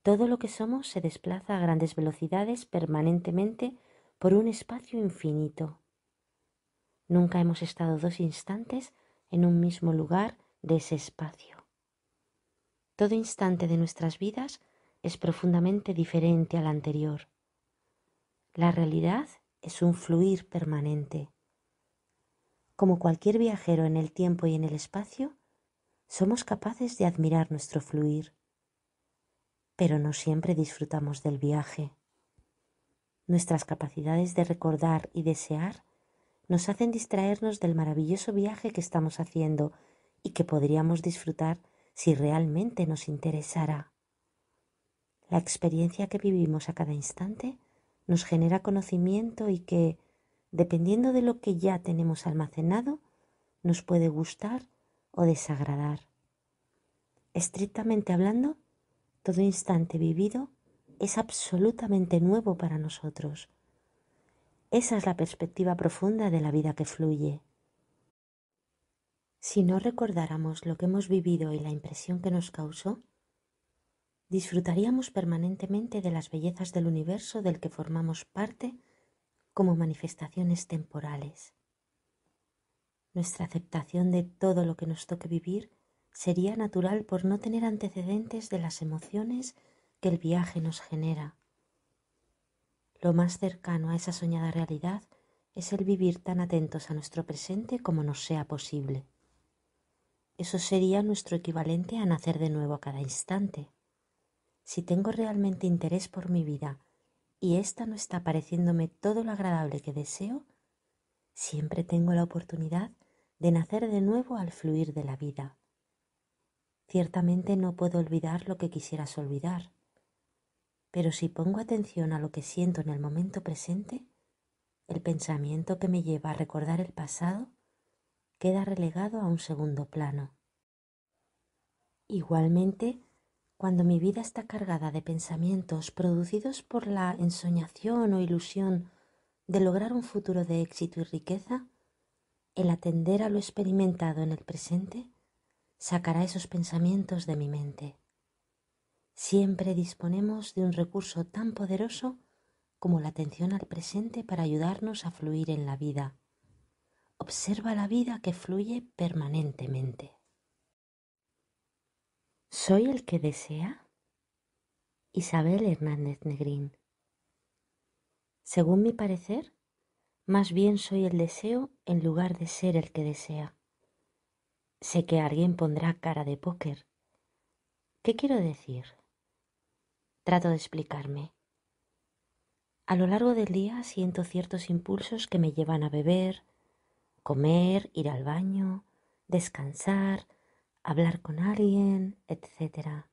Todo lo que somos se desplaza a grandes velocidades permanentemente por un espacio infinito. Nunca hemos estado dos instantes en un mismo lugar de ese espacio. Todo instante de nuestras vidas es profundamente diferente al anterior. La realidad es un fluir permanente como cualquier viajero en el tiempo y en el espacio, somos capaces de admirar nuestro fluir, pero no siempre disfrutamos del viaje. Nuestras capacidades de recordar y desear nos hacen distraernos del maravilloso viaje que estamos haciendo y que podríamos disfrutar si realmente nos interesara. La experiencia que vivimos a cada instante nos genera conocimiento y que, dependiendo de lo que ya tenemos almacenado, nos puede gustar o desagradar. Estrictamente hablando, todo instante vivido es absolutamente nuevo para nosotros. Esa es la perspectiva profunda de la vida que fluye. Si no recordáramos lo que hemos vivido y la impresión que nos causó, disfrutaríamos permanentemente de las bellezas del universo del que formamos parte como manifestaciones temporales. Nuestra aceptación de todo lo que nos toque vivir sería natural por no tener antecedentes de las emociones que el viaje nos genera. Lo más cercano a esa soñada realidad es el vivir tan atentos a nuestro presente como nos sea posible. Eso sería nuestro equivalente a nacer de nuevo a cada instante. Si tengo realmente interés por mi vida y no está pareciéndome todo lo agradable que deseo, siempre tengo la oportunidad de nacer de nuevo al fluir de la vida. Ciertamente no puedo olvidar lo que quisieras olvidar, pero si pongo atención a lo que siento en el momento presente, el pensamiento que me lleva a recordar el pasado queda relegado a un segundo plano. Igualmente, cuando mi vida está cargada de pensamientos producidos por la ensoñación o ilusión de lograr un futuro de éxito y riqueza, el atender a lo experimentado en el presente sacará esos pensamientos de mi mente. Siempre disponemos de un recurso tan poderoso como la atención al presente para ayudarnos a fluir en la vida. Observa la vida que fluye permanentemente. ¿Soy el que desea? Isabel Hernández Negrín. Según mi parecer, más bien soy el deseo en lugar de ser el que desea. Sé que alguien pondrá cara de póker. ¿Qué quiero decir? Trato de explicarme. A lo largo del día siento ciertos impulsos que me llevan a beber, comer, ir al baño, descansar, hablar con alguien, etc.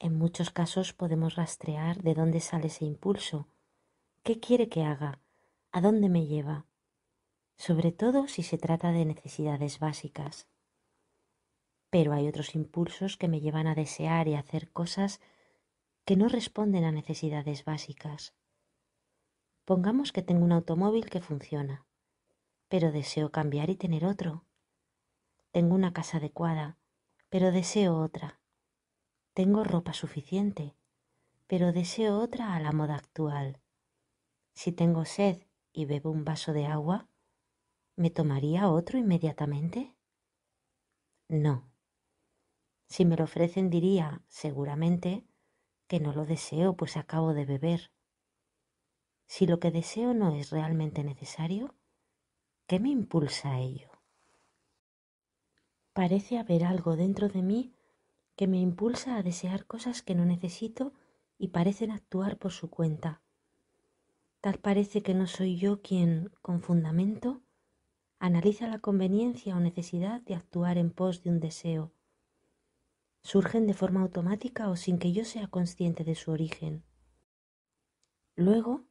En muchos casos podemos rastrear de dónde sale ese impulso, qué quiere que haga, a dónde me lleva, sobre todo si se trata de necesidades básicas. Pero hay otros impulsos que me llevan a desear y hacer cosas que no responden a necesidades básicas. Pongamos que tengo un automóvil que funciona, pero deseo cambiar y tener otro. Tengo una casa adecuada, pero deseo otra. Tengo ropa suficiente, pero deseo otra a la moda actual. Si tengo sed y bebo un vaso de agua, ¿me tomaría otro inmediatamente? No. Si me lo ofrecen diría, seguramente, que no lo deseo, pues acabo de beber. Si lo que deseo no es realmente necesario, ¿qué me impulsa a ello? Parece haber algo dentro de mí que me impulsa a desear cosas que no necesito y parecen actuar por su cuenta. Tal parece que no soy yo quien, con fundamento, analiza la conveniencia o necesidad de actuar en pos de un deseo. Surgen de forma automática o sin que yo sea consciente de su origen. Luego,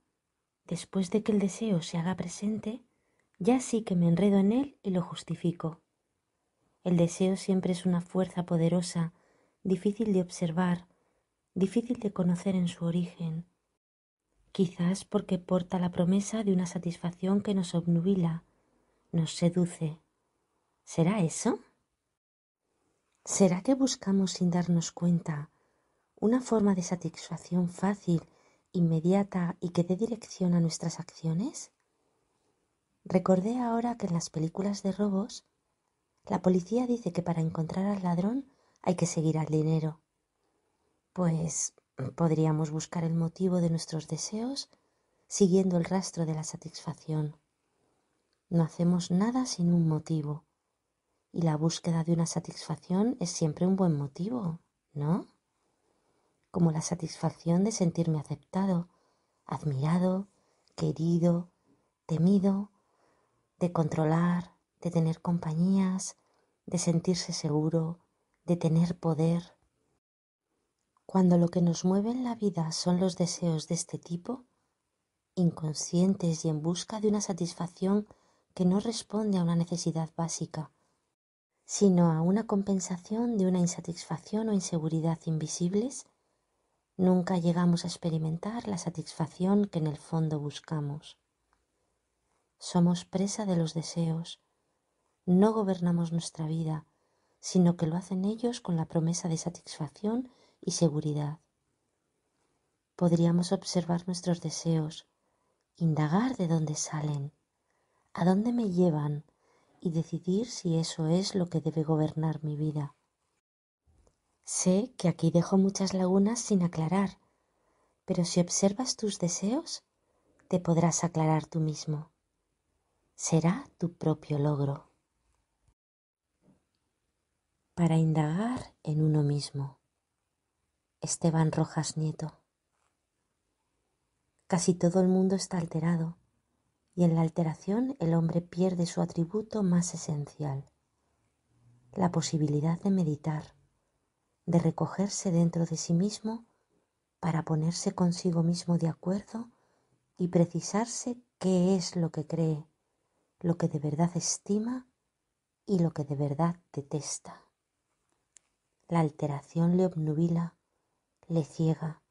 después de que el deseo se haga presente, ya sí que me enredo en él y lo justifico. El deseo siempre es una fuerza poderosa, difícil de observar, difícil de conocer en su origen, quizás porque porta la promesa de una satisfacción que nos obnubila, nos seduce. ¿Será eso? ¿Será que buscamos sin darnos cuenta una forma de satisfacción fácil, inmediata y que dé dirección a nuestras acciones? Recordé ahora que en las películas de robos la policía dice que para encontrar al ladrón hay que seguir al dinero. Pues podríamos buscar el motivo de nuestros deseos siguiendo el rastro de la satisfacción. No hacemos nada sin un motivo. Y la búsqueda de una satisfacción es siempre un buen motivo, ¿no? Como la satisfacción de sentirme aceptado, admirado, querido, temido, de controlar, de tener compañías, de sentirse seguro, de tener poder. Cuando lo que nos mueve en la vida son los deseos de este tipo, inconscientes y en busca de una satisfacción que no responde a una necesidad básica, sino a una compensación de una insatisfacción o inseguridad invisibles, nunca llegamos a experimentar la satisfacción que en el fondo buscamos. Somos presa de los deseos, no gobernamos nuestra vida, sino que lo hacen ellos con la promesa de satisfacción y seguridad. Podríamos observar nuestros deseos, indagar de dónde salen, a dónde me llevan y decidir si eso es lo que debe gobernar mi vida. Sé que aquí dejo muchas lagunas sin aclarar, pero si observas tus deseos, te podrás aclarar tú mismo. Será tu propio logro para indagar en uno mismo. Esteban Rojas Nieto. Casi todo el mundo está alterado y en la alteración el hombre pierde su atributo más esencial, la posibilidad de meditar, de recogerse dentro de sí mismo para ponerse consigo mismo de acuerdo y precisarse qué es lo que cree, lo que de verdad estima y lo que de verdad detesta. La alteración le obnubila, le ciega,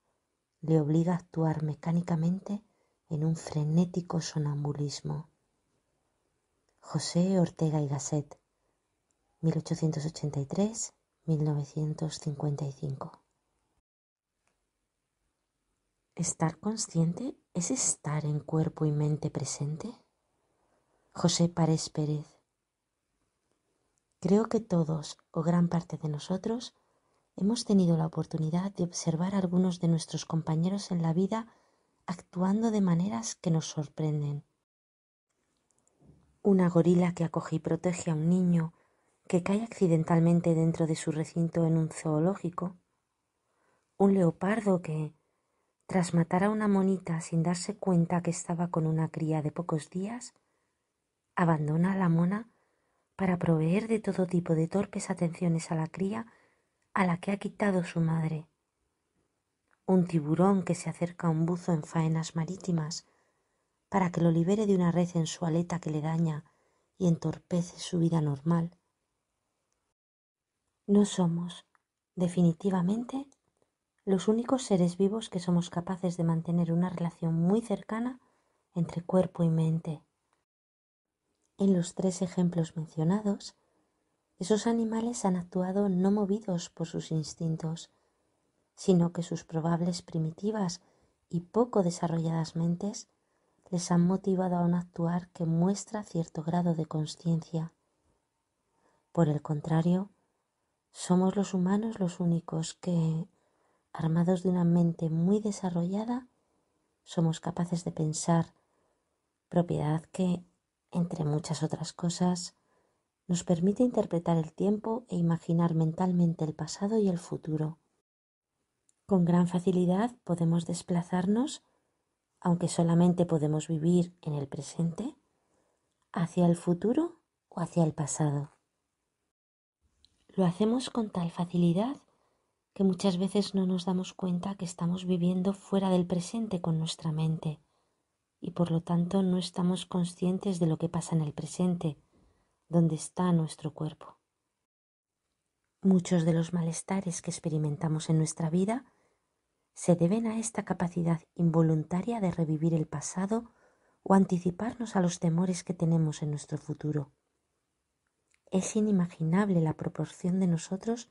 le obliga a actuar mecánicamente en un frenético sonambulismo. José Ortega y Gasset, 1883-1955. ¿Estar consciente es estar en cuerpo y mente presente? José Párez Pérez, Creo que todos, o gran parte de nosotros, hemos tenido la oportunidad de observar a algunos de nuestros compañeros en la vida actuando de maneras que nos sorprenden. Una gorila que acoge y protege a un niño que cae accidentalmente dentro de su recinto en un zoológico. Un leopardo que, tras matar a una monita sin darse cuenta que estaba con una cría de pocos días, abandona a la mona para proveer de todo tipo de torpes atenciones a la cría a la que ha quitado su madre. Un tiburón que se acerca a un buzo en faenas marítimas para que lo libere de una red en su aleta que le daña y entorpece su vida normal. No somos, definitivamente, los únicos seres vivos que somos capaces de mantener una relación muy cercana entre cuerpo y mente. En los tres ejemplos mencionados, esos animales han actuado no movidos por sus instintos, sino que sus probables primitivas y poco desarrolladas mentes les han motivado a un actuar que muestra cierto grado de conciencia. Por el contrario, somos los humanos los únicos que, armados de una mente muy desarrollada, somos capaces de pensar, propiedad que entre muchas otras cosas, nos permite interpretar el tiempo e imaginar mentalmente el pasado y el futuro. Con gran facilidad podemos desplazarnos, aunque solamente podemos vivir en el presente, hacia el futuro o hacia el pasado. Lo hacemos con tal facilidad que muchas veces no nos damos cuenta que estamos viviendo fuera del presente con nuestra mente y por lo tanto no estamos conscientes de lo que pasa en el presente, donde está nuestro cuerpo. Muchos de los malestares que experimentamos en nuestra vida se deben a esta capacidad involuntaria de revivir el pasado o anticiparnos a los temores que tenemos en nuestro futuro. Es inimaginable la proporción de nosotros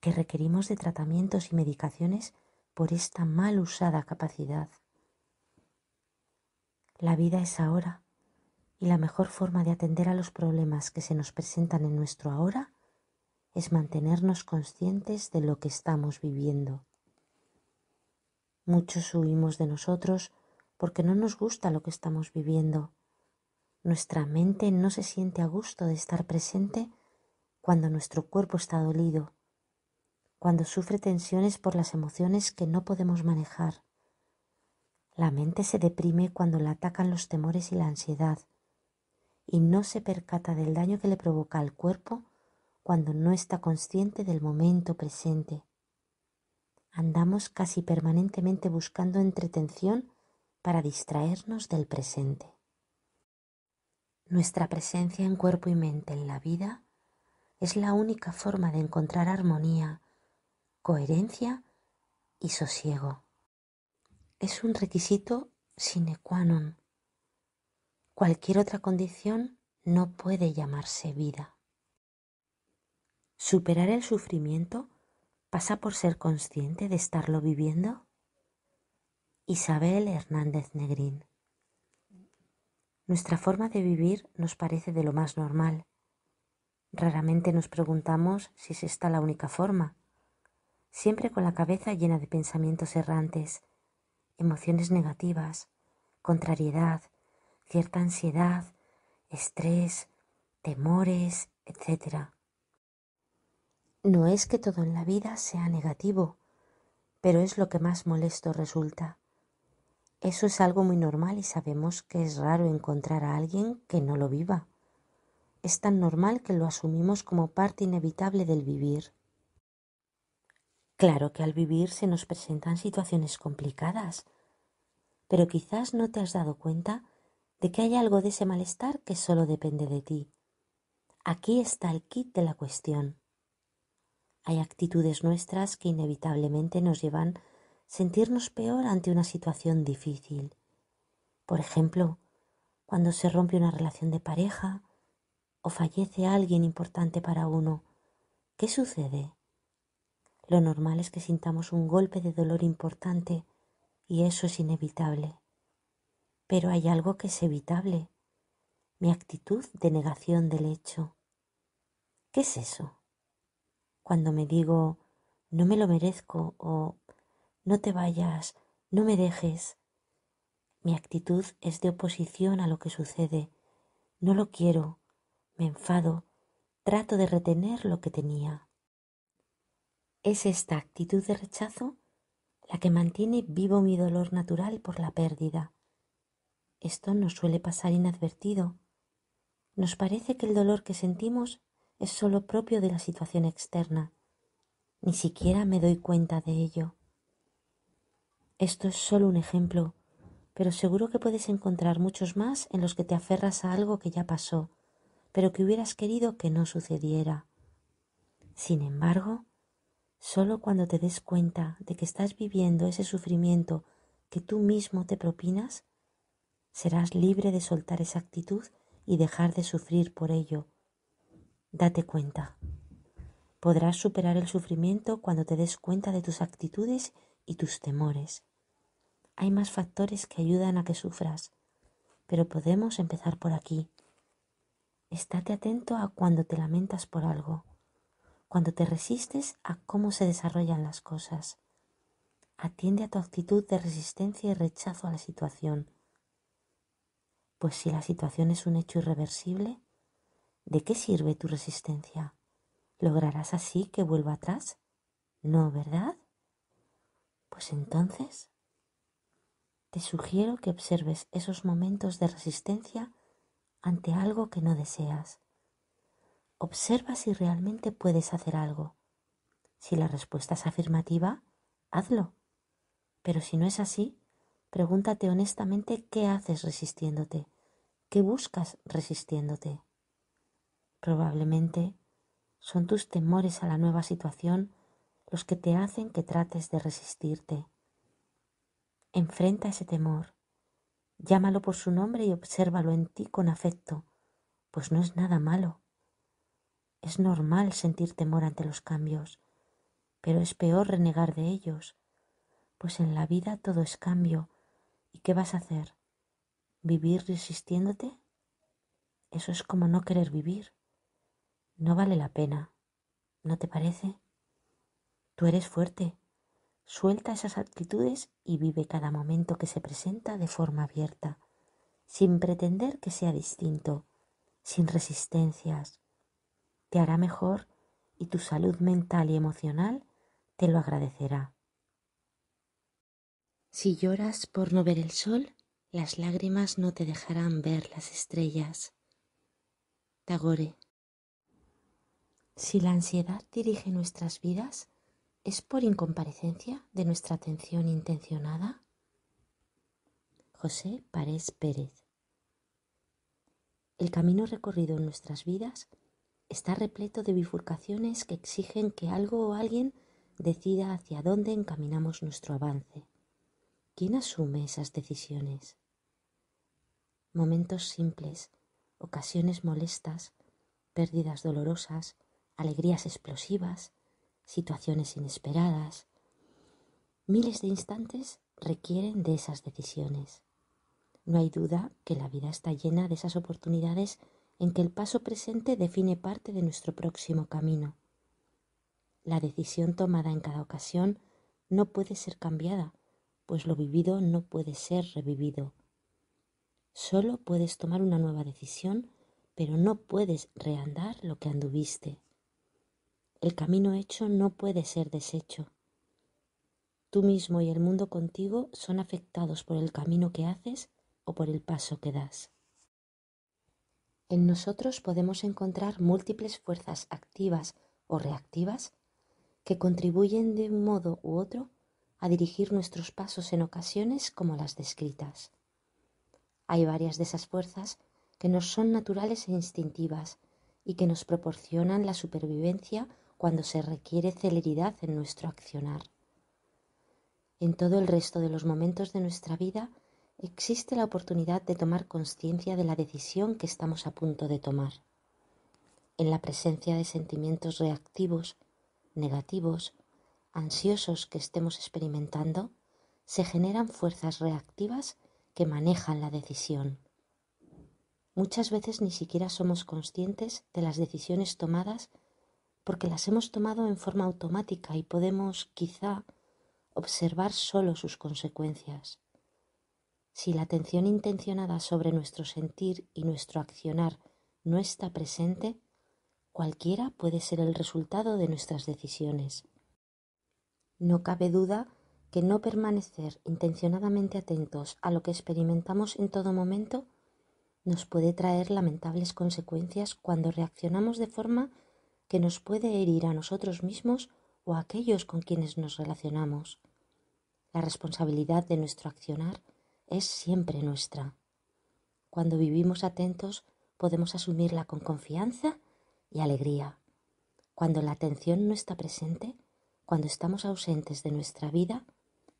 que requerimos de tratamientos y medicaciones por esta mal usada capacidad. La vida es ahora y la mejor forma de atender a los problemas que se nos presentan en nuestro ahora es mantenernos conscientes de lo que estamos viviendo. Muchos huimos de nosotros porque no nos gusta lo que estamos viviendo. Nuestra mente no se siente a gusto de estar presente cuando nuestro cuerpo está dolido, cuando sufre tensiones por las emociones que no podemos manejar, la mente se deprime cuando la atacan los temores y la ansiedad, y no se percata del daño que le provoca al cuerpo cuando no está consciente del momento presente. Andamos casi permanentemente buscando entretención para distraernos del presente. Nuestra presencia en cuerpo y mente en la vida es la única forma de encontrar armonía, coherencia y sosiego es un requisito sine qua non. Cualquier otra condición no puede llamarse vida. ¿Superar el sufrimiento pasa por ser consciente de estarlo viviendo? Isabel Hernández Negrín. Nuestra forma de vivir nos parece de lo más normal. Raramente nos preguntamos si es esta la única forma, siempre con la cabeza llena de pensamientos errantes, emociones negativas, contrariedad, cierta ansiedad, estrés, temores, etc. No es que todo en la vida sea negativo, pero es lo que más molesto resulta. Eso es algo muy normal y sabemos que es raro encontrar a alguien que no lo viva. Es tan normal que lo asumimos como parte inevitable del vivir. Claro que al vivir se nos presentan situaciones complicadas, pero quizás no te has dado cuenta de que hay algo de ese malestar que solo depende de ti. Aquí está el kit de la cuestión. Hay actitudes nuestras que inevitablemente nos llevan a sentirnos peor ante una situación difícil. Por ejemplo, cuando se rompe una relación de pareja o fallece alguien importante para uno, ¿qué sucede? Lo normal es que sintamos un golpe de dolor importante y eso es inevitable. Pero hay algo que es evitable, mi actitud de negación del hecho. ¿Qué es eso? Cuando me digo no me lo merezco o no te vayas, no me dejes, mi actitud es de oposición a lo que sucede. No lo quiero, me enfado, trato de retener lo que tenía. Es esta actitud de rechazo la que mantiene vivo mi dolor natural por la pérdida. Esto nos suele pasar inadvertido. Nos parece que el dolor que sentimos es solo propio de la situación externa. Ni siquiera me doy cuenta de ello. Esto es solo un ejemplo, pero seguro que puedes encontrar muchos más en los que te aferras a algo que ya pasó, pero que hubieras querido que no sucediera. Sin embargo, Solo cuando te des cuenta de que estás viviendo ese sufrimiento que tú mismo te propinas, serás libre de soltar esa actitud y dejar de sufrir por ello. Date cuenta. Podrás superar el sufrimiento cuando te des cuenta de tus actitudes y tus temores. Hay más factores que ayudan a que sufras, pero podemos empezar por aquí. Estate atento a cuando te lamentas por algo cuando te resistes a cómo se desarrollan las cosas. Atiende a tu actitud de resistencia y rechazo a la situación. Pues si la situación es un hecho irreversible, ¿de qué sirve tu resistencia? ¿Lograrás así que vuelva atrás? No, ¿verdad? Pues entonces te sugiero que observes esos momentos de resistencia ante algo que no deseas Observa si realmente puedes hacer algo. Si la respuesta es afirmativa, hazlo. Pero si no es así, pregúntate honestamente qué haces resistiéndote, qué buscas resistiéndote. Probablemente son tus temores a la nueva situación los que te hacen que trates de resistirte. Enfrenta ese temor, llámalo por su nombre y obsérvalo en ti con afecto, pues no es nada malo. Es normal sentir temor ante los cambios, pero es peor renegar de ellos, pues en la vida todo es cambio. ¿Y qué vas a hacer? ¿Vivir resistiéndote? Eso es como no querer vivir. No vale la pena. ¿No te parece? Tú eres fuerte. Suelta esas actitudes y vive cada momento que se presenta de forma abierta, sin pretender que sea distinto, sin resistencias, te hará mejor y tu salud mental y emocional te lo agradecerá. Si lloras por no ver el sol, las lágrimas no te dejarán ver las estrellas. Tagore. Si la ansiedad dirige nuestras vidas, ¿es por incomparecencia de nuestra atención intencionada? José Parés Pérez. El camino recorrido en nuestras vidas está repleto de bifurcaciones que exigen que algo o alguien decida hacia dónde encaminamos nuestro avance. ¿Quién asume esas decisiones? Momentos simples, ocasiones molestas, pérdidas dolorosas, alegrías explosivas, situaciones inesperadas. Miles de instantes requieren de esas decisiones. No hay duda que la vida está llena de esas oportunidades en que el paso presente define parte de nuestro próximo camino. La decisión tomada en cada ocasión no puede ser cambiada, pues lo vivido no puede ser revivido. Solo puedes tomar una nueva decisión, pero no puedes reandar lo que anduviste. El camino hecho no puede ser deshecho. Tú mismo y el mundo contigo son afectados por el camino que haces o por el paso que das. En nosotros podemos encontrar múltiples fuerzas activas o reactivas que contribuyen de un modo u otro a dirigir nuestros pasos en ocasiones como las descritas. Hay varias de esas fuerzas que nos son naturales e instintivas y que nos proporcionan la supervivencia cuando se requiere celeridad en nuestro accionar. En todo el resto de los momentos de nuestra vida existe la oportunidad de tomar conciencia de la decisión que estamos a punto de tomar. En la presencia de sentimientos reactivos, negativos, ansiosos que estemos experimentando, se generan fuerzas reactivas que manejan la decisión. Muchas veces ni siquiera somos conscientes de las decisiones tomadas porque las hemos tomado en forma automática y podemos quizá observar solo sus consecuencias. Si la atención intencionada sobre nuestro sentir y nuestro accionar no está presente, cualquiera puede ser el resultado de nuestras decisiones. No cabe duda que no permanecer intencionadamente atentos a lo que experimentamos en todo momento nos puede traer lamentables consecuencias cuando reaccionamos de forma que nos puede herir a nosotros mismos o a aquellos con quienes nos relacionamos. La responsabilidad de nuestro accionar es siempre nuestra. Cuando vivimos atentos podemos asumirla con confianza y alegría. Cuando la atención no está presente, cuando estamos ausentes de nuestra vida,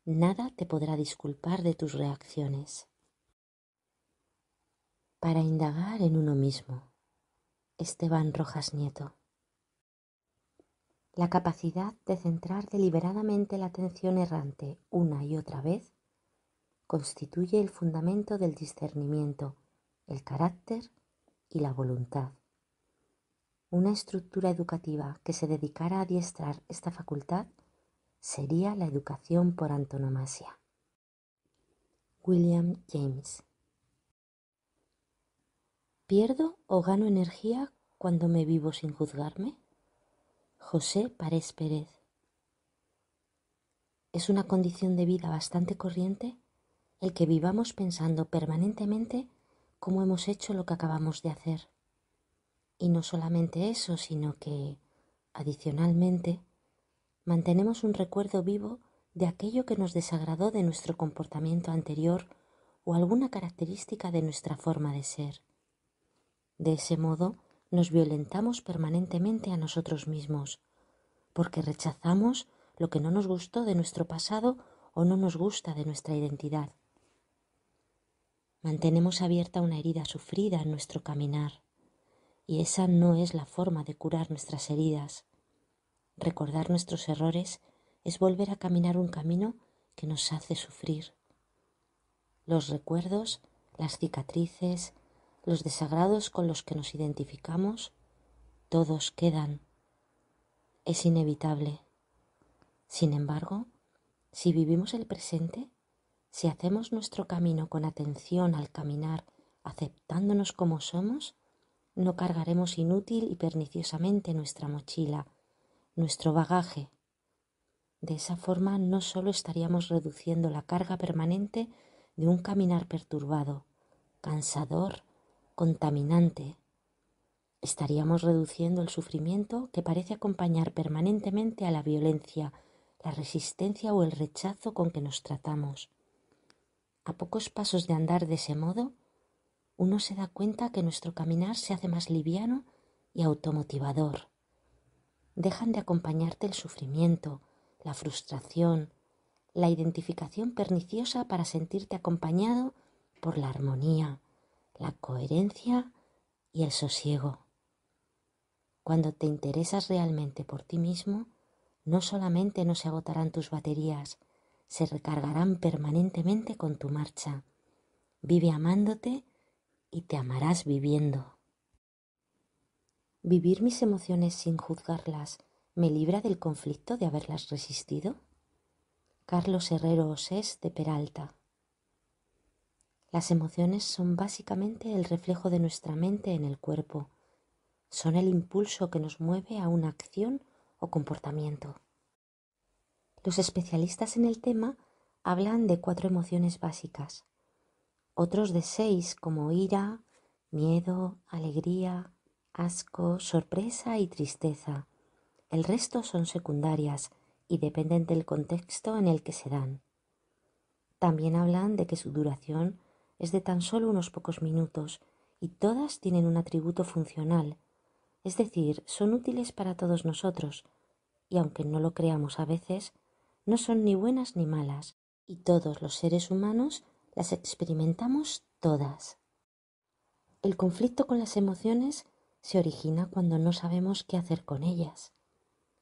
nada te podrá disculpar de tus reacciones. Para indagar en uno mismo. Esteban Rojas Nieto. La capacidad de centrar deliberadamente la atención errante una y otra vez constituye el fundamento del discernimiento, el carácter y la voluntad. Una estructura educativa que se dedicara a adiestrar esta facultad sería la educación por antonomasia. William James ¿Pierdo o gano energía cuando me vivo sin juzgarme? José Párez Pérez. Es una condición de vida bastante corriente el que vivamos pensando permanentemente cómo hemos hecho lo que acabamos de hacer. Y no solamente eso, sino que, adicionalmente, mantenemos un recuerdo vivo de aquello que nos desagradó de nuestro comportamiento anterior o alguna característica de nuestra forma de ser. De ese modo, nos violentamos permanentemente a nosotros mismos, porque rechazamos lo que no nos gustó de nuestro pasado o no nos gusta de nuestra identidad. Mantenemos abierta una herida sufrida en nuestro caminar, y esa no es la forma de curar nuestras heridas. Recordar nuestros errores es volver a caminar un camino que nos hace sufrir. Los recuerdos, las cicatrices, los desagrados con los que nos identificamos, todos quedan. Es inevitable. Sin embargo, si vivimos el presente, si hacemos nuestro camino con atención al caminar, aceptándonos como somos, no cargaremos inútil y perniciosamente nuestra mochila, nuestro bagaje. De esa forma no solo estaríamos reduciendo la carga permanente de un caminar perturbado, cansador, contaminante, estaríamos reduciendo el sufrimiento que parece acompañar permanentemente a la violencia, la resistencia o el rechazo con que nos tratamos. A pocos pasos de andar de ese modo, uno se da cuenta que nuestro caminar se hace más liviano y automotivador. Dejan de acompañarte el sufrimiento, la frustración, la identificación perniciosa para sentirte acompañado por la armonía, la coherencia y el sosiego. Cuando te interesas realmente por ti mismo, no solamente no se agotarán tus baterías, se recargarán permanentemente con tu marcha. Vive amándote y te amarás viviendo. ¿Vivir mis emociones sin juzgarlas me libra del conflicto de haberlas resistido? Carlos Herrero Osés de Peralta. Las emociones son básicamente el reflejo de nuestra mente en el cuerpo. Son el impulso que nos mueve a una acción o comportamiento. Los especialistas en el tema hablan de cuatro emociones básicas, otros de seis como ira, miedo, alegría, asco, sorpresa y tristeza. El resto son secundarias y dependen del contexto en el que se dan. También hablan de que su duración es de tan solo unos pocos minutos y todas tienen un atributo funcional, es decir, son útiles para todos nosotros, y aunque no lo creamos a veces, no son ni buenas ni malas, y todos los seres humanos las experimentamos todas. El conflicto con las emociones se origina cuando no sabemos qué hacer con ellas.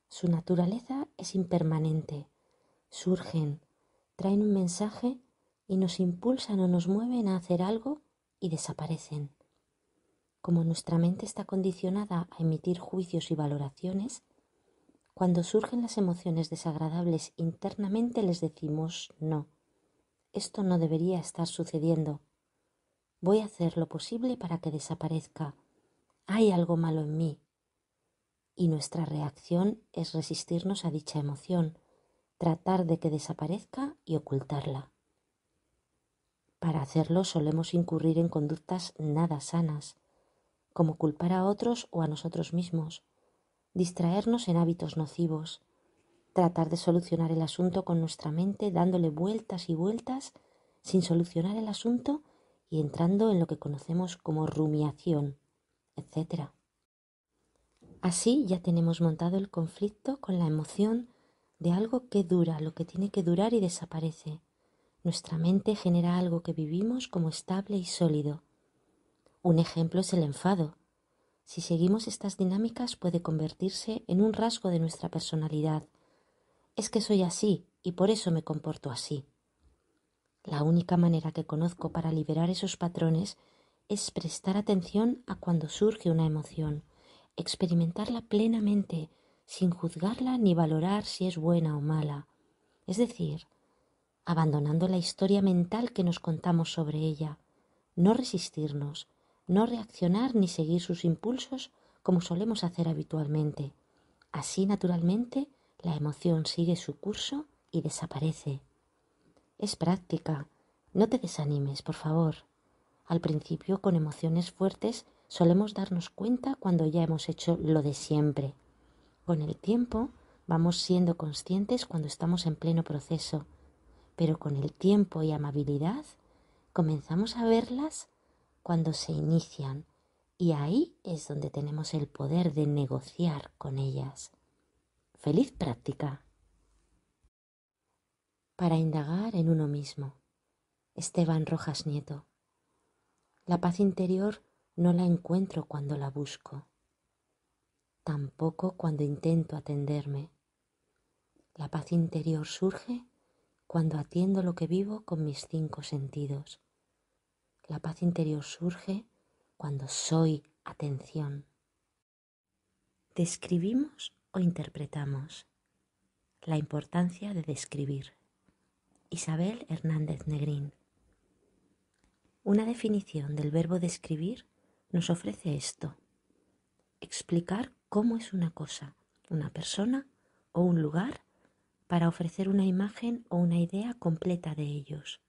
Su naturaleza es impermanente, surgen, traen un mensaje y nos impulsan o nos mueven a hacer algo y desaparecen. Como nuestra mente está condicionada a emitir juicios y valoraciones, cuando surgen las emociones desagradables internamente les decimos no. Esto no debería estar sucediendo. Voy a hacer lo posible para que desaparezca. Hay algo malo en mí. Y nuestra reacción es resistirnos a dicha emoción, tratar de que desaparezca y ocultarla. Para hacerlo solemos incurrir en conductas nada sanas, como culpar a otros o a nosotros mismos, distraernos en hábitos nocivos, tratar de solucionar el asunto con nuestra mente dándole vueltas y vueltas sin solucionar el asunto y entrando en lo que conocemos como rumiación, etc. Así ya tenemos montado el conflicto con la emoción de algo que dura lo que tiene que durar y desaparece. Nuestra mente genera algo que vivimos como estable y sólido. Un ejemplo es el enfado. Si seguimos estas dinámicas puede convertirse en un rasgo de nuestra personalidad. Es que soy así y por eso me comporto así. La única manera que conozco para liberar esos patrones es prestar atención a cuando surge una emoción, experimentarla plenamente, sin juzgarla ni valorar si es buena o mala. Es decir, abandonando la historia mental que nos contamos sobre ella, no resistirnos, no reaccionar ni seguir sus impulsos como solemos hacer habitualmente. Así, naturalmente, la emoción sigue su curso y desaparece. Es práctica. No te desanimes, por favor. Al principio, con emociones fuertes, solemos darnos cuenta cuando ya hemos hecho lo de siempre. Con el tiempo, vamos siendo conscientes cuando estamos en pleno proceso, pero con el tiempo y amabilidad, comenzamos a verlas cuando se inician y ahí es donde tenemos el poder de negociar con ellas. Feliz práctica. Para indagar en uno mismo. Esteban Rojas Nieto. La paz interior no la encuentro cuando la busco, tampoco cuando intento atenderme. La paz interior surge cuando atiendo lo que vivo con mis cinco sentidos. La paz interior surge cuando soy atención. Describimos o interpretamos la importancia de describir. Isabel Hernández Negrín. Una definición del verbo describir nos ofrece esto. Explicar cómo es una cosa, una persona o un lugar para ofrecer una imagen o una idea completa de ellos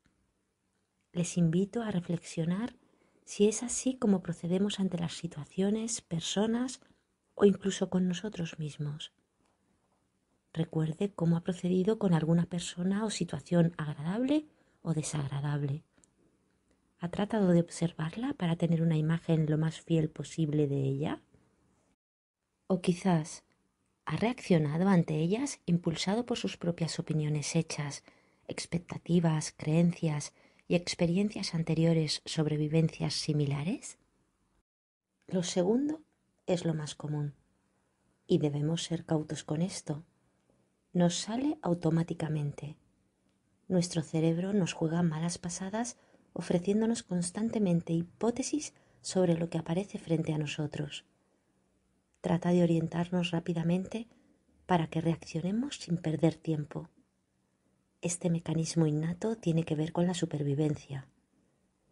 les invito a reflexionar si es así como procedemos ante las situaciones, personas o incluso con nosotros mismos. Recuerde cómo ha procedido con alguna persona o situación agradable o desagradable. ¿Ha tratado de observarla para tener una imagen lo más fiel posible de ella? ¿O quizás ha reaccionado ante ellas impulsado por sus propias opiniones hechas, expectativas, creencias, y experiencias anteriores sobre vivencias similares? Lo segundo es lo más común y debemos ser cautos con esto. Nos sale automáticamente. Nuestro cerebro nos juega malas pasadas ofreciéndonos constantemente hipótesis sobre lo que aparece frente a nosotros. Trata de orientarnos rápidamente para que reaccionemos sin perder tiempo. Este mecanismo innato tiene que ver con la supervivencia.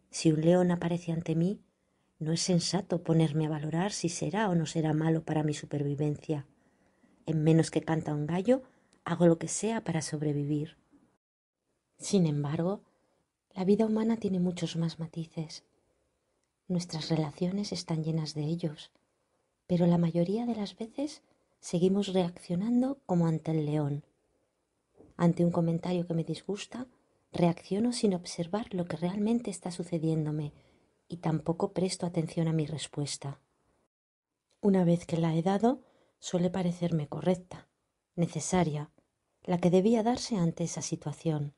Si un león aparece ante mí, no es sensato ponerme a valorar si será o no será malo para mi supervivencia. En menos que canta un gallo, hago lo que sea para sobrevivir. Sin embargo, la vida humana tiene muchos más matices. Nuestras relaciones están llenas de ellos, pero la mayoría de las veces seguimos reaccionando como ante el león, ante un comentario que me disgusta, reacciono sin observar lo que realmente está sucediéndome y tampoco presto atención a mi respuesta. Una vez que la he dado, suele parecerme correcta, necesaria, la que debía darse ante esa situación.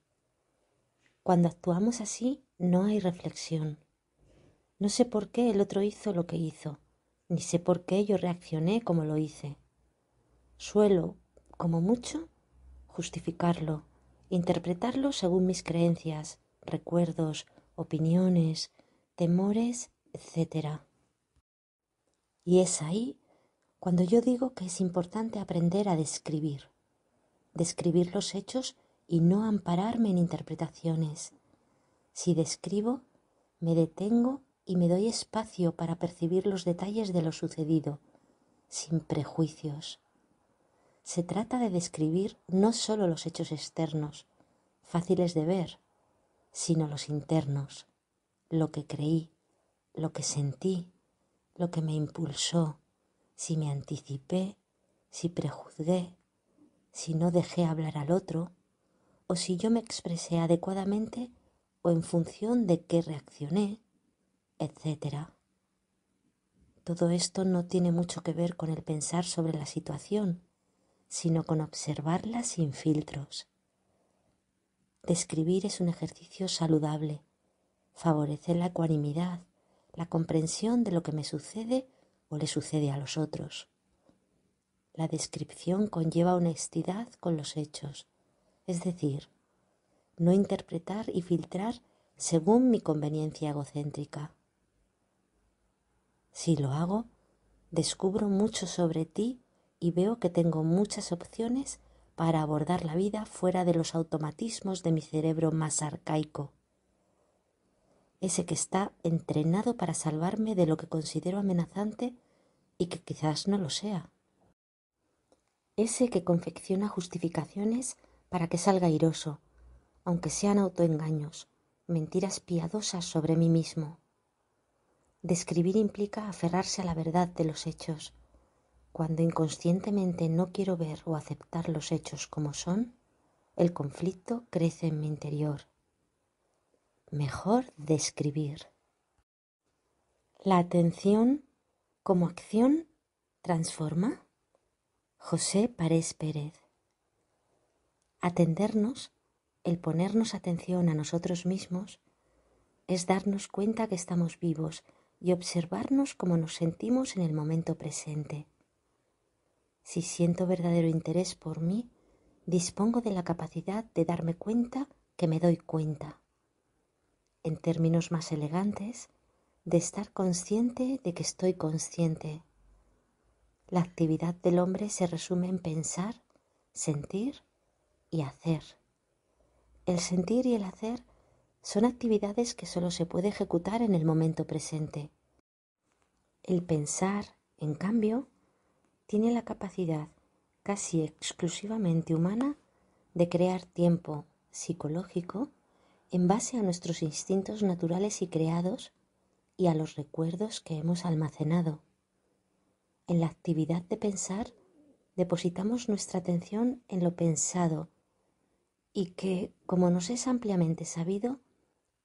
Cuando actuamos así, no hay reflexión. No sé por qué el otro hizo lo que hizo, ni sé por qué yo reaccioné como lo hice. Suelo, como mucho, justificarlo, interpretarlo según mis creencias, recuerdos, opiniones, temores, etc. Y es ahí cuando yo digo que es importante aprender a describir, describir los hechos y no ampararme en interpretaciones. Si describo, me detengo y me doy espacio para percibir los detalles de lo sucedido, sin prejuicios se trata de describir no sólo los hechos externos, fáciles de ver, sino los internos, lo que creí, lo que sentí, lo que me impulsó, si me anticipé, si prejuzgué, si no dejé hablar al otro, o si yo me expresé adecuadamente o en función de qué reaccioné, etc. Todo esto no tiene mucho que ver con el pensar sobre la situación, sino con observarla sin filtros. Describir es un ejercicio saludable, favorece la ecuanimidad, la comprensión de lo que me sucede o le sucede a los otros. La descripción conlleva honestidad con los hechos, es decir, no interpretar y filtrar según mi conveniencia egocéntrica. Si lo hago, descubro mucho sobre ti y veo que tengo muchas opciones para abordar la vida fuera de los automatismos de mi cerebro más arcaico, ese que está entrenado para salvarme de lo que considero amenazante y que quizás no lo sea, ese que confecciona justificaciones para que salga airoso, aunque sean autoengaños, mentiras piadosas sobre mí mismo. Describir implica aferrarse a la verdad de los hechos, cuando inconscientemente no quiero ver o aceptar los hechos como son, el conflicto crece en mi interior. Mejor describir. La atención como acción transforma. José Parés Pérez. Atendernos, el ponernos atención a nosotros mismos, es darnos cuenta que estamos vivos y observarnos como nos sentimos en el momento presente. Si siento verdadero interés por mí, dispongo de la capacidad de darme cuenta que me doy cuenta. En términos más elegantes, de estar consciente de que estoy consciente. La actividad del hombre se resume en pensar, sentir y hacer. El sentir y el hacer son actividades que solo se puede ejecutar en el momento presente. El pensar, en cambio, tiene la capacidad casi exclusivamente humana de crear tiempo psicológico en base a nuestros instintos naturales y creados y a los recuerdos que hemos almacenado. En la actividad de pensar depositamos nuestra atención en lo pensado y que, como nos es ampliamente sabido,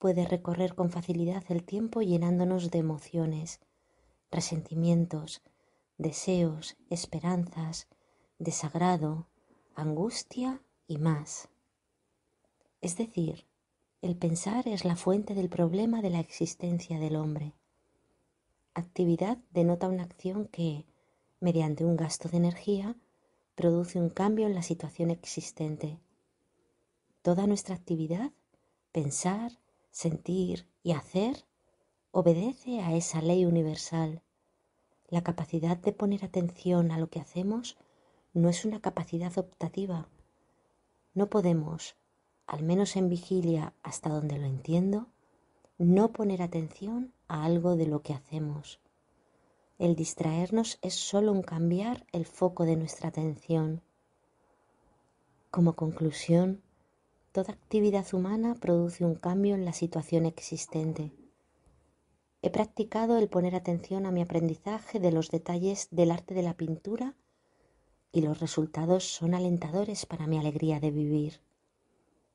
puede recorrer con facilidad el tiempo llenándonos de emociones, resentimientos, deseos, esperanzas, desagrado, angustia y más. Es decir, el pensar es la fuente del problema de la existencia del hombre. Actividad denota una acción que, mediante un gasto de energía, produce un cambio en la situación existente. Toda nuestra actividad, pensar, sentir y hacer, obedece a esa ley universal la capacidad de poner atención a lo que hacemos no es una capacidad optativa. No podemos, al menos en vigilia hasta donde lo entiendo, no poner atención a algo de lo que hacemos. El distraernos es solo un cambiar el foco de nuestra atención. Como conclusión, toda actividad humana produce un cambio en la situación existente. He practicado el poner atención a mi aprendizaje de los detalles del arte de la pintura y los resultados son alentadores para mi alegría de vivir.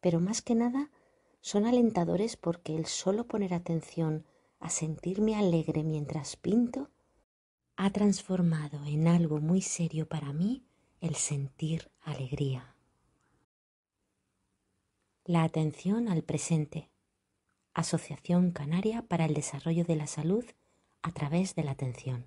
Pero más que nada, son alentadores porque el solo poner atención a sentirme alegre mientras pinto ha transformado en algo muy serio para mí el sentir alegría. La atención al presente. Asociación Canaria para el Desarrollo de la Salud a través de la Atención.